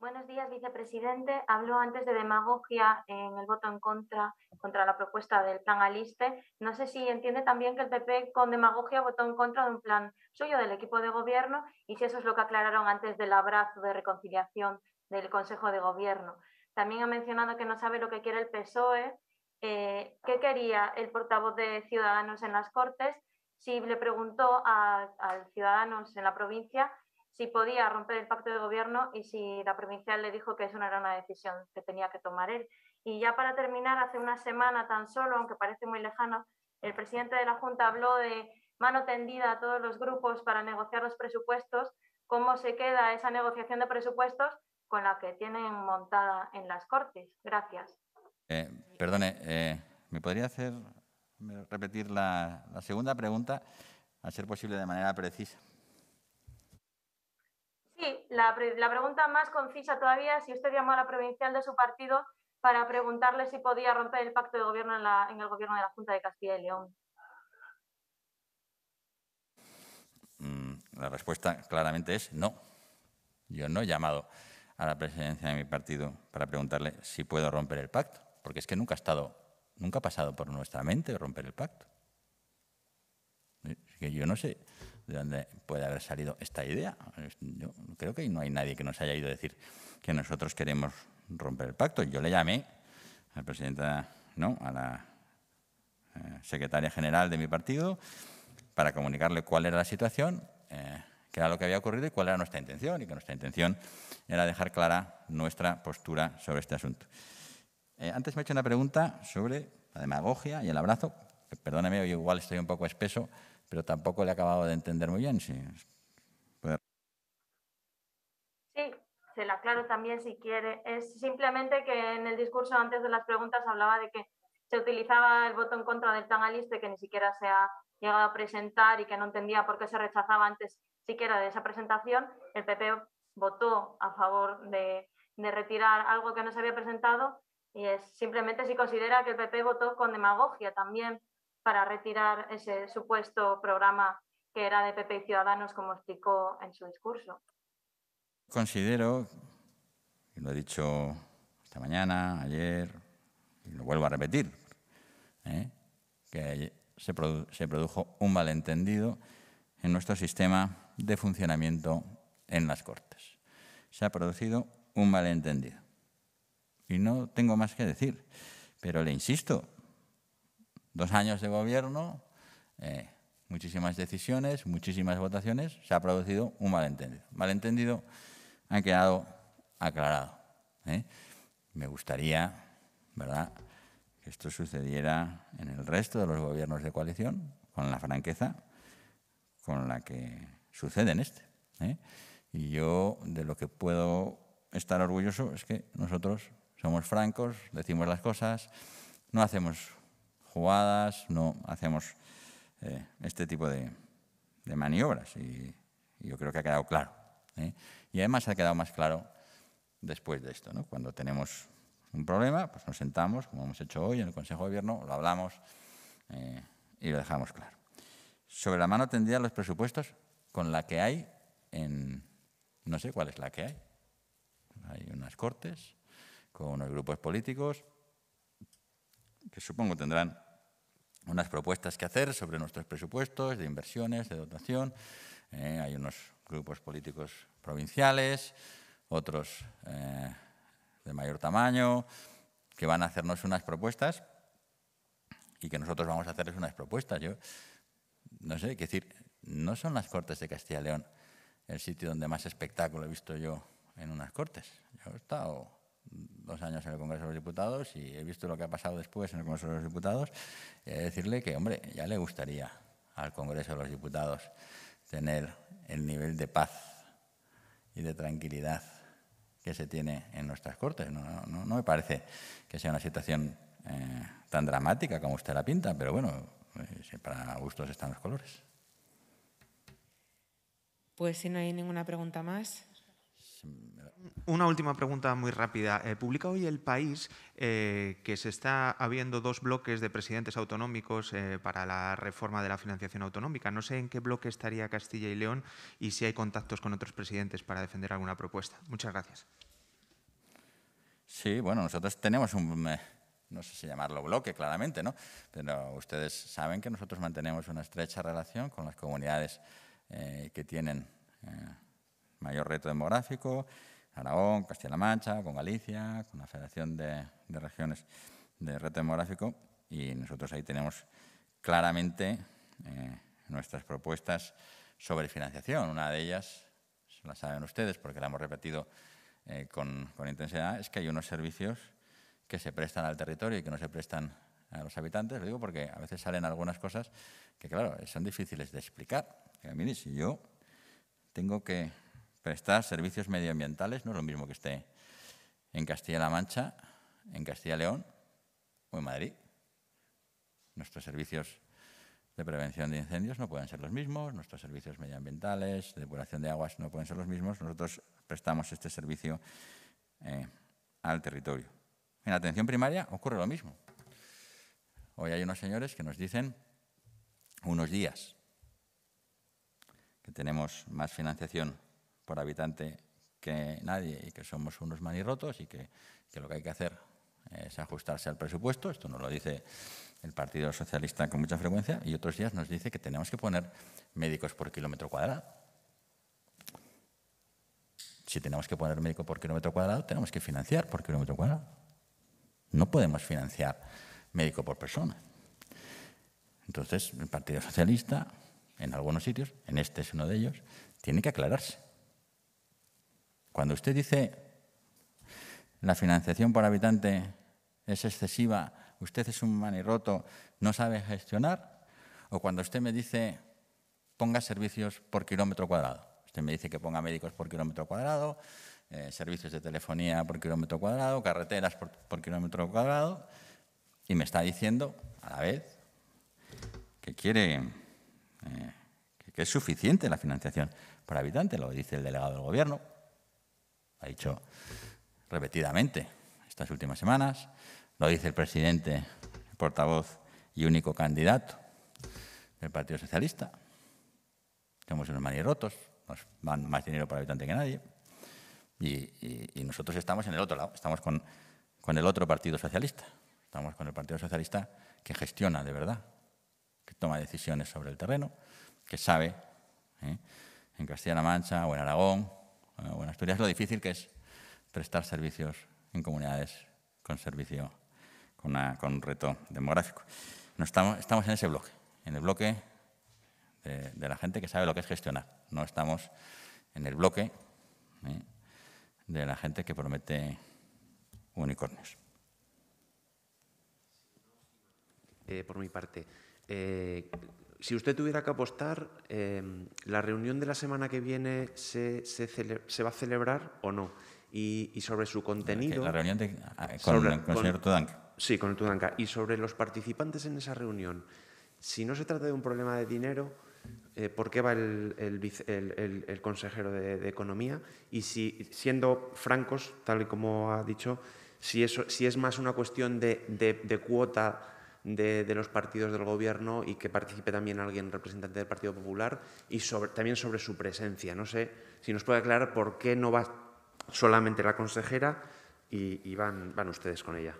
Buenos días, vicepresidente. Habló antes de demagogia en el voto en contra contra la propuesta del plan Aliste. No sé si entiende también que el PP con demagogia votó en contra de un plan suyo del equipo de gobierno y si eso es lo que aclararon antes del abrazo de reconciliación del Consejo de Gobierno. También ha mencionado que no sabe lo que quiere el PSOE, eh, qué quería el portavoz de Ciudadanos en las Cortes, si le preguntó al Ciudadanos en la provincia si podía romper el pacto de gobierno y si la provincial le dijo que eso no era una decisión que tenía que tomar él. Y ya para terminar, hace una semana tan solo, aunque parece muy lejano, el presidente de la Junta habló de mano tendida a todos los grupos para negociar los presupuestos, cómo se queda esa negociación de presupuestos con la que tienen montada en las Cortes. Gracias. Eh, perdone, eh, ¿me podría hacer repetir la, la segunda pregunta, a ser posible de manera precisa? la, pregunta más concisa todavía, si usted llamó a la provincial de su partido para preguntarle si podía romper el pacto de gobierno en, el gobierno de la Junta de Castilla y León. Mm, la respuesta claramente es no. Yo no he llamado a la presidencia de mi partido para preguntarle si puedo romper el pacto, porque es que nunca ha estado, nunca ha pasado por nuestra mente romper el pacto. que yo no sé, de dónde puede haber salido esta idea. Yo creo que no hay nadie que nos haya ido a decir que nosotros queremos romper el pacto. Yo le llamé a la no, a la eh, secretaria general de mi partido para comunicarle cuál era la situación, eh, qué era lo que había ocurrido y cuál era nuestra intención, y que nuestra intención era dejar clara nuestra postura sobre este asunto. Eh, antes me ha hecho una pregunta sobre la demagogia y el abrazo. Perdóname, hoy igual estoy un poco espeso, pero tampoco le he acabado de entender muy bien. Sí, se la aclaro también si quiere. Es simplemente que en el discurso antes de las preguntas hablaba de que se utilizaba el voto en contra del tan que ni siquiera se ha llegado a presentar y que no entendía por qué se rechazaba antes siquiera de esa presentación. El PP votó a favor de, de retirar algo que no se había presentado y es simplemente si considera que el PP votó con demagogia también para retirar ese supuesto programa que era de PP y Ciudadanos, como explicó en su discurso. Considero, y lo he dicho esta mañana, ayer, y lo vuelvo a repetir, ¿eh? que se produjo un malentendido en nuestro sistema de funcionamiento en las Cortes. Se ha producido un malentendido. Y no tengo más que decir, pero le insisto, dos años de gobierno, eh, muchísimas decisiones, muchísimas votaciones, se ha producido un malentendido. Malentendido ha quedado aclarado. ¿eh? Me gustaría, ¿verdad?, que esto sucediera en el resto de los gobiernos de coalición, con la franqueza con la que sucede en este. ¿eh? Y yo de lo que puedo estar orgulloso es que nosotros somos francos, decimos las cosas, no hacemos jugadas, no hacemos eh, este tipo de, maniobras. Y, yo creo que ha quedado claro. ¿eh? Y además ha quedado más claro después de esto. ¿no? Cuando tenemos un problema, pues nos sentamos, como hemos hecho hoy en el Consejo de Gobierno, lo hablamos eh, y lo dejamos claro. Sobre la mano tendría los presupuestos con la que hay en... No sé cuál es la que hay. Hay unas cortes con unos grupos políticos, que supongo tendrán unas propuestas que hacer sobre nuestros presupuestos de inversiones, de dotación. Eh, hay unos grupos políticos provinciales, otros eh, de mayor tamaño, que van a hacernos unas propuestas y que nosotros vamos a hacerles unas propuestas. Yo no sé, qué decir, no son las Cortes de Castilla y León el sitio donde más espectáculo he visto yo en unas Cortes. Yo he estado dos años en el Congreso de los Diputados y he visto lo que ha pasado después en el Congreso de los Diputados, he decirle que, hombre, ya le gustaría al Congreso de los Diputados tener el nivel de paz y de tranquilidad que se tiene en nuestras Cortes. No, me parece que sea una situación eh, tan dramática como usted la pinta, pero bueno, eh, para gustos están los colores. Pues si no hay ninguna pregunta más, una última pregunta muy rápida. Eh, publica hoy El País eh, que se está habiendo dos bloques de presidentes autonómicos eh, para la reforma de la financiación autonómica. No sé en qué bloque estaría Castilla y León y si hay contactos con otros presidentes para defender alguna propuesta. Muchas gracias. Sí, bueno, nosotros tenemos un no sé si llamarlo bloque claramente, ¿no? Pero ustedes saben que nosotros mantenemos una estrecha relación con las comunidades que tienen mayor reto demográfico, Aragón, Castilla-La Mancha, con Galicia, con la Federación de, Regiones de Reto Demográfico, y nosotros ahí tenemos claramente eh, nuestras propuestas sobre financiación. Una de ellas, la saben ustedes porque la hemos repetido eh, con, intensidad, es que hay unos servicios que se prestan al territorio y que no se prestan a los habitantes, lo digo porque a veces salen algunas cosas que, claro, son difíciles de explicar. si yo tengo que prestar servicios medioambientales, no es lo mismo que esté en Castilla-La Mancha, en Castilla-León o en Madrid. Nuestros servicios de prevención de incendios no pueden ser los mismos, nuestros servicios medioambientales, de depuración de aguas no pueden ser los mismos. Nosotros prestamos este servicio eh, al territorio. En atención primaria ocurre lo mismo. Hoy hay unos señores que nos dicen unos días que tenemos más financiación por habitante que nadie y que somos unos manirrotos y que, lo que hay que hacer es ajustarse al presupuesto. Esto nos lo dice el Partido Socialista con mucha frecuencia y otros días nos dice que tenemos que poner médicos por kilómetro cuadrado. Si tenemos que poner médico por kilómetro cuadrado, tenemos que financiar por kilómetro cuadrado. No podemos financiar médico por persona. Entonces, el Partido Socialista, en algunos sitios, en este es uno de ellos, tiene que aclararse cuando usted dice la financiación por habitante es excesiva, usted es un manirroto, no sabe gestionar, o cuando usted me dice ponga servicios por kilómetro cuadrado. Usted me dice que ponga médicos por kilómetro cuadrado, eh, servicios de telefonía por kilómetro cuadrado, carreteras por, kilómetro cuadrado, y me está diciendo a la vez que quiere eh, que es suficiente la financiación por habitante, lo dice el delegado del gobierno, ha dicho repetidamente estas últimas semanas, lo dice el presidente, portavoz y único candidato del Partido Socialista. Somos unos rotos, nos van más dinero por habitante que nadie. Y, nosotros estamos en el otro lado, estamos con, el otro Partido Socialista. Estamos con el Partido Socialista que gestiona de verdad, que toma decisiones sobre el terreno, que sabe ¿eh? en Castilla-La Mancha o en Aragón bueno, en Asturias lo difícil que es prestar servicios en comunidades con servicio, con, reto demográfico. No estamos, estamos en ese bloque, en el bloque de, la gente que sabe lo que es gestionar. No estamos en el bloque ¿eh? de la gente que promete unicornios. Eh, por mi parte, eh, si usted tuviera que apostar, em, ¿la reunión de la semana que viene se, se, va a celebrar o no? Y, sobre su contenido... La reunión ah, con, el señor Tudanca. Sí, con el Tudanca. Y sobre los participantes en esa reunión. Si no se trata de un problema de dinero, eh, ¿por qué va el, consejero de, Economía? Y si, siendo francos, tal y como ha dicho, si, eso, si es más una cuestión de cuota de, los partidos del gobierno y que participe también alguien representante del Partido Popular y también sobre su presencia. No sé si nos puede aclarar por qué no va solamente la consejera y, van, van, ustedes con ella.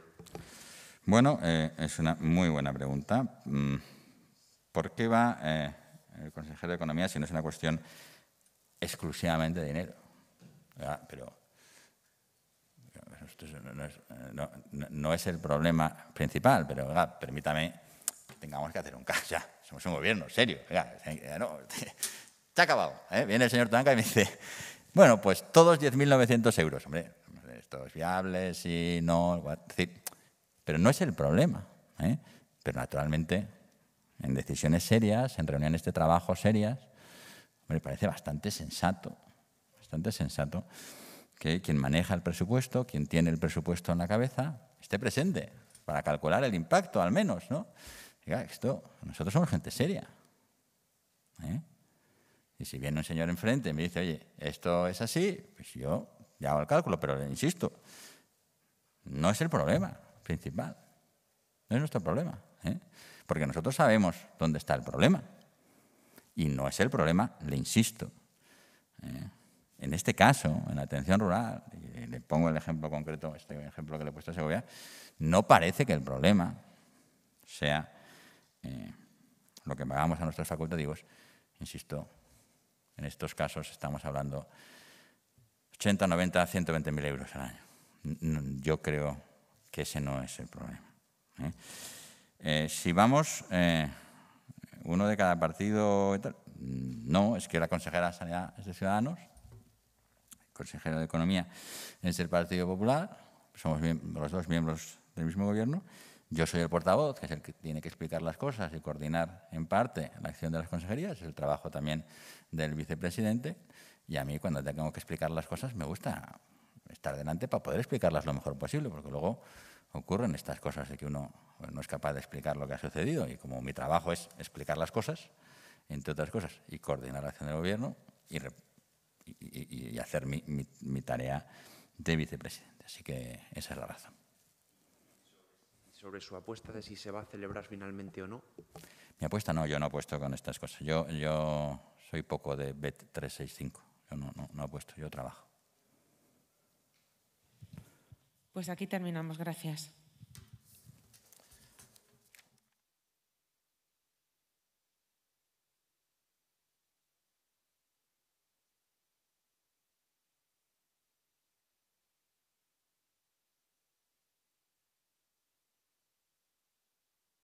Bueno, eh, es una muy buena pregunta. Mm, ¿Por qué va eh, el consejero de Economía si no es una cuestión exclusivamente de dinero? Ah, pero eh, no es, el problema principal, pero permítame que tengamos que hacer un caso Somos un gobierno serio. no, se ha acabado. ¿eh? Viene el señor Tanca y me dice, bueno, pues todos 10.900 euros. Hombre, esto es viable, sí, no. pero no es el problema. ¿eh? Pero naturalmente, en decisiones serias, en reuniones de trabajo serias, me parece bastante sensato, bastante sensato que quien maneja el presupuesto, quien tiene el presupuesto en la cabeza, esté presente para calcular el impacto, al menos, ¿no? esto, nosotros somos gente seria. ¿eh? Y si viene un señor enfrente y me dice, oye, esto es así, pues yo ya hago el cálculo, pero le insisto, no es el problema principal, no es nuestro problema, ¿eh? porque nosotros sabemos dónde está el problema. Y no es el problema, le insisto. ¿eh? En este caso, en la atención rural, le pongo el ejemplo concreto, este ejemplo que le he puesto a Segovia, no parece que el problema sea eh, lo que pagamos a nuestros facultativos. Insisto, en estos casos estamos hablando 80, 90, 120 mil euros al año. Yo creo que ese no es el problema. ¿eh? Eh, si vamos uno de cada partido, no, es que la consejera de Sanidad es de Ciudadanos, consejero de Economía es el Partido Popular, somos los dos miembros del mismo gobierno. Yo soy el portavoz, que es el que tiene que explicar las cosas y coordinar en parte la acción de las consejerías, es el trabajo también del vicepresidente. Y a mí cuando tengo que explicar las cosas me gusta estar delante para poder explicarlas lo mejor posible, porque luego ocurren estas cosas de que uno pues, no es capaz de explicar lo que ha sucedido. Y como mi trabajo es explicar las cosas, entre otras cosas, y coordinar la acción del gobierno y y, hacer mi, tarea de vicepresidente. Así que esa es la razón. Sobre su apuesta de si se va a celebrar finalmente o no. Mi apuesta no, yo no apuesto con estas cosas. Yo, yo soy poco de BET 365. Yo no, no, no apuesto, yo trabajo. Pues aquí terminamos. Gracias.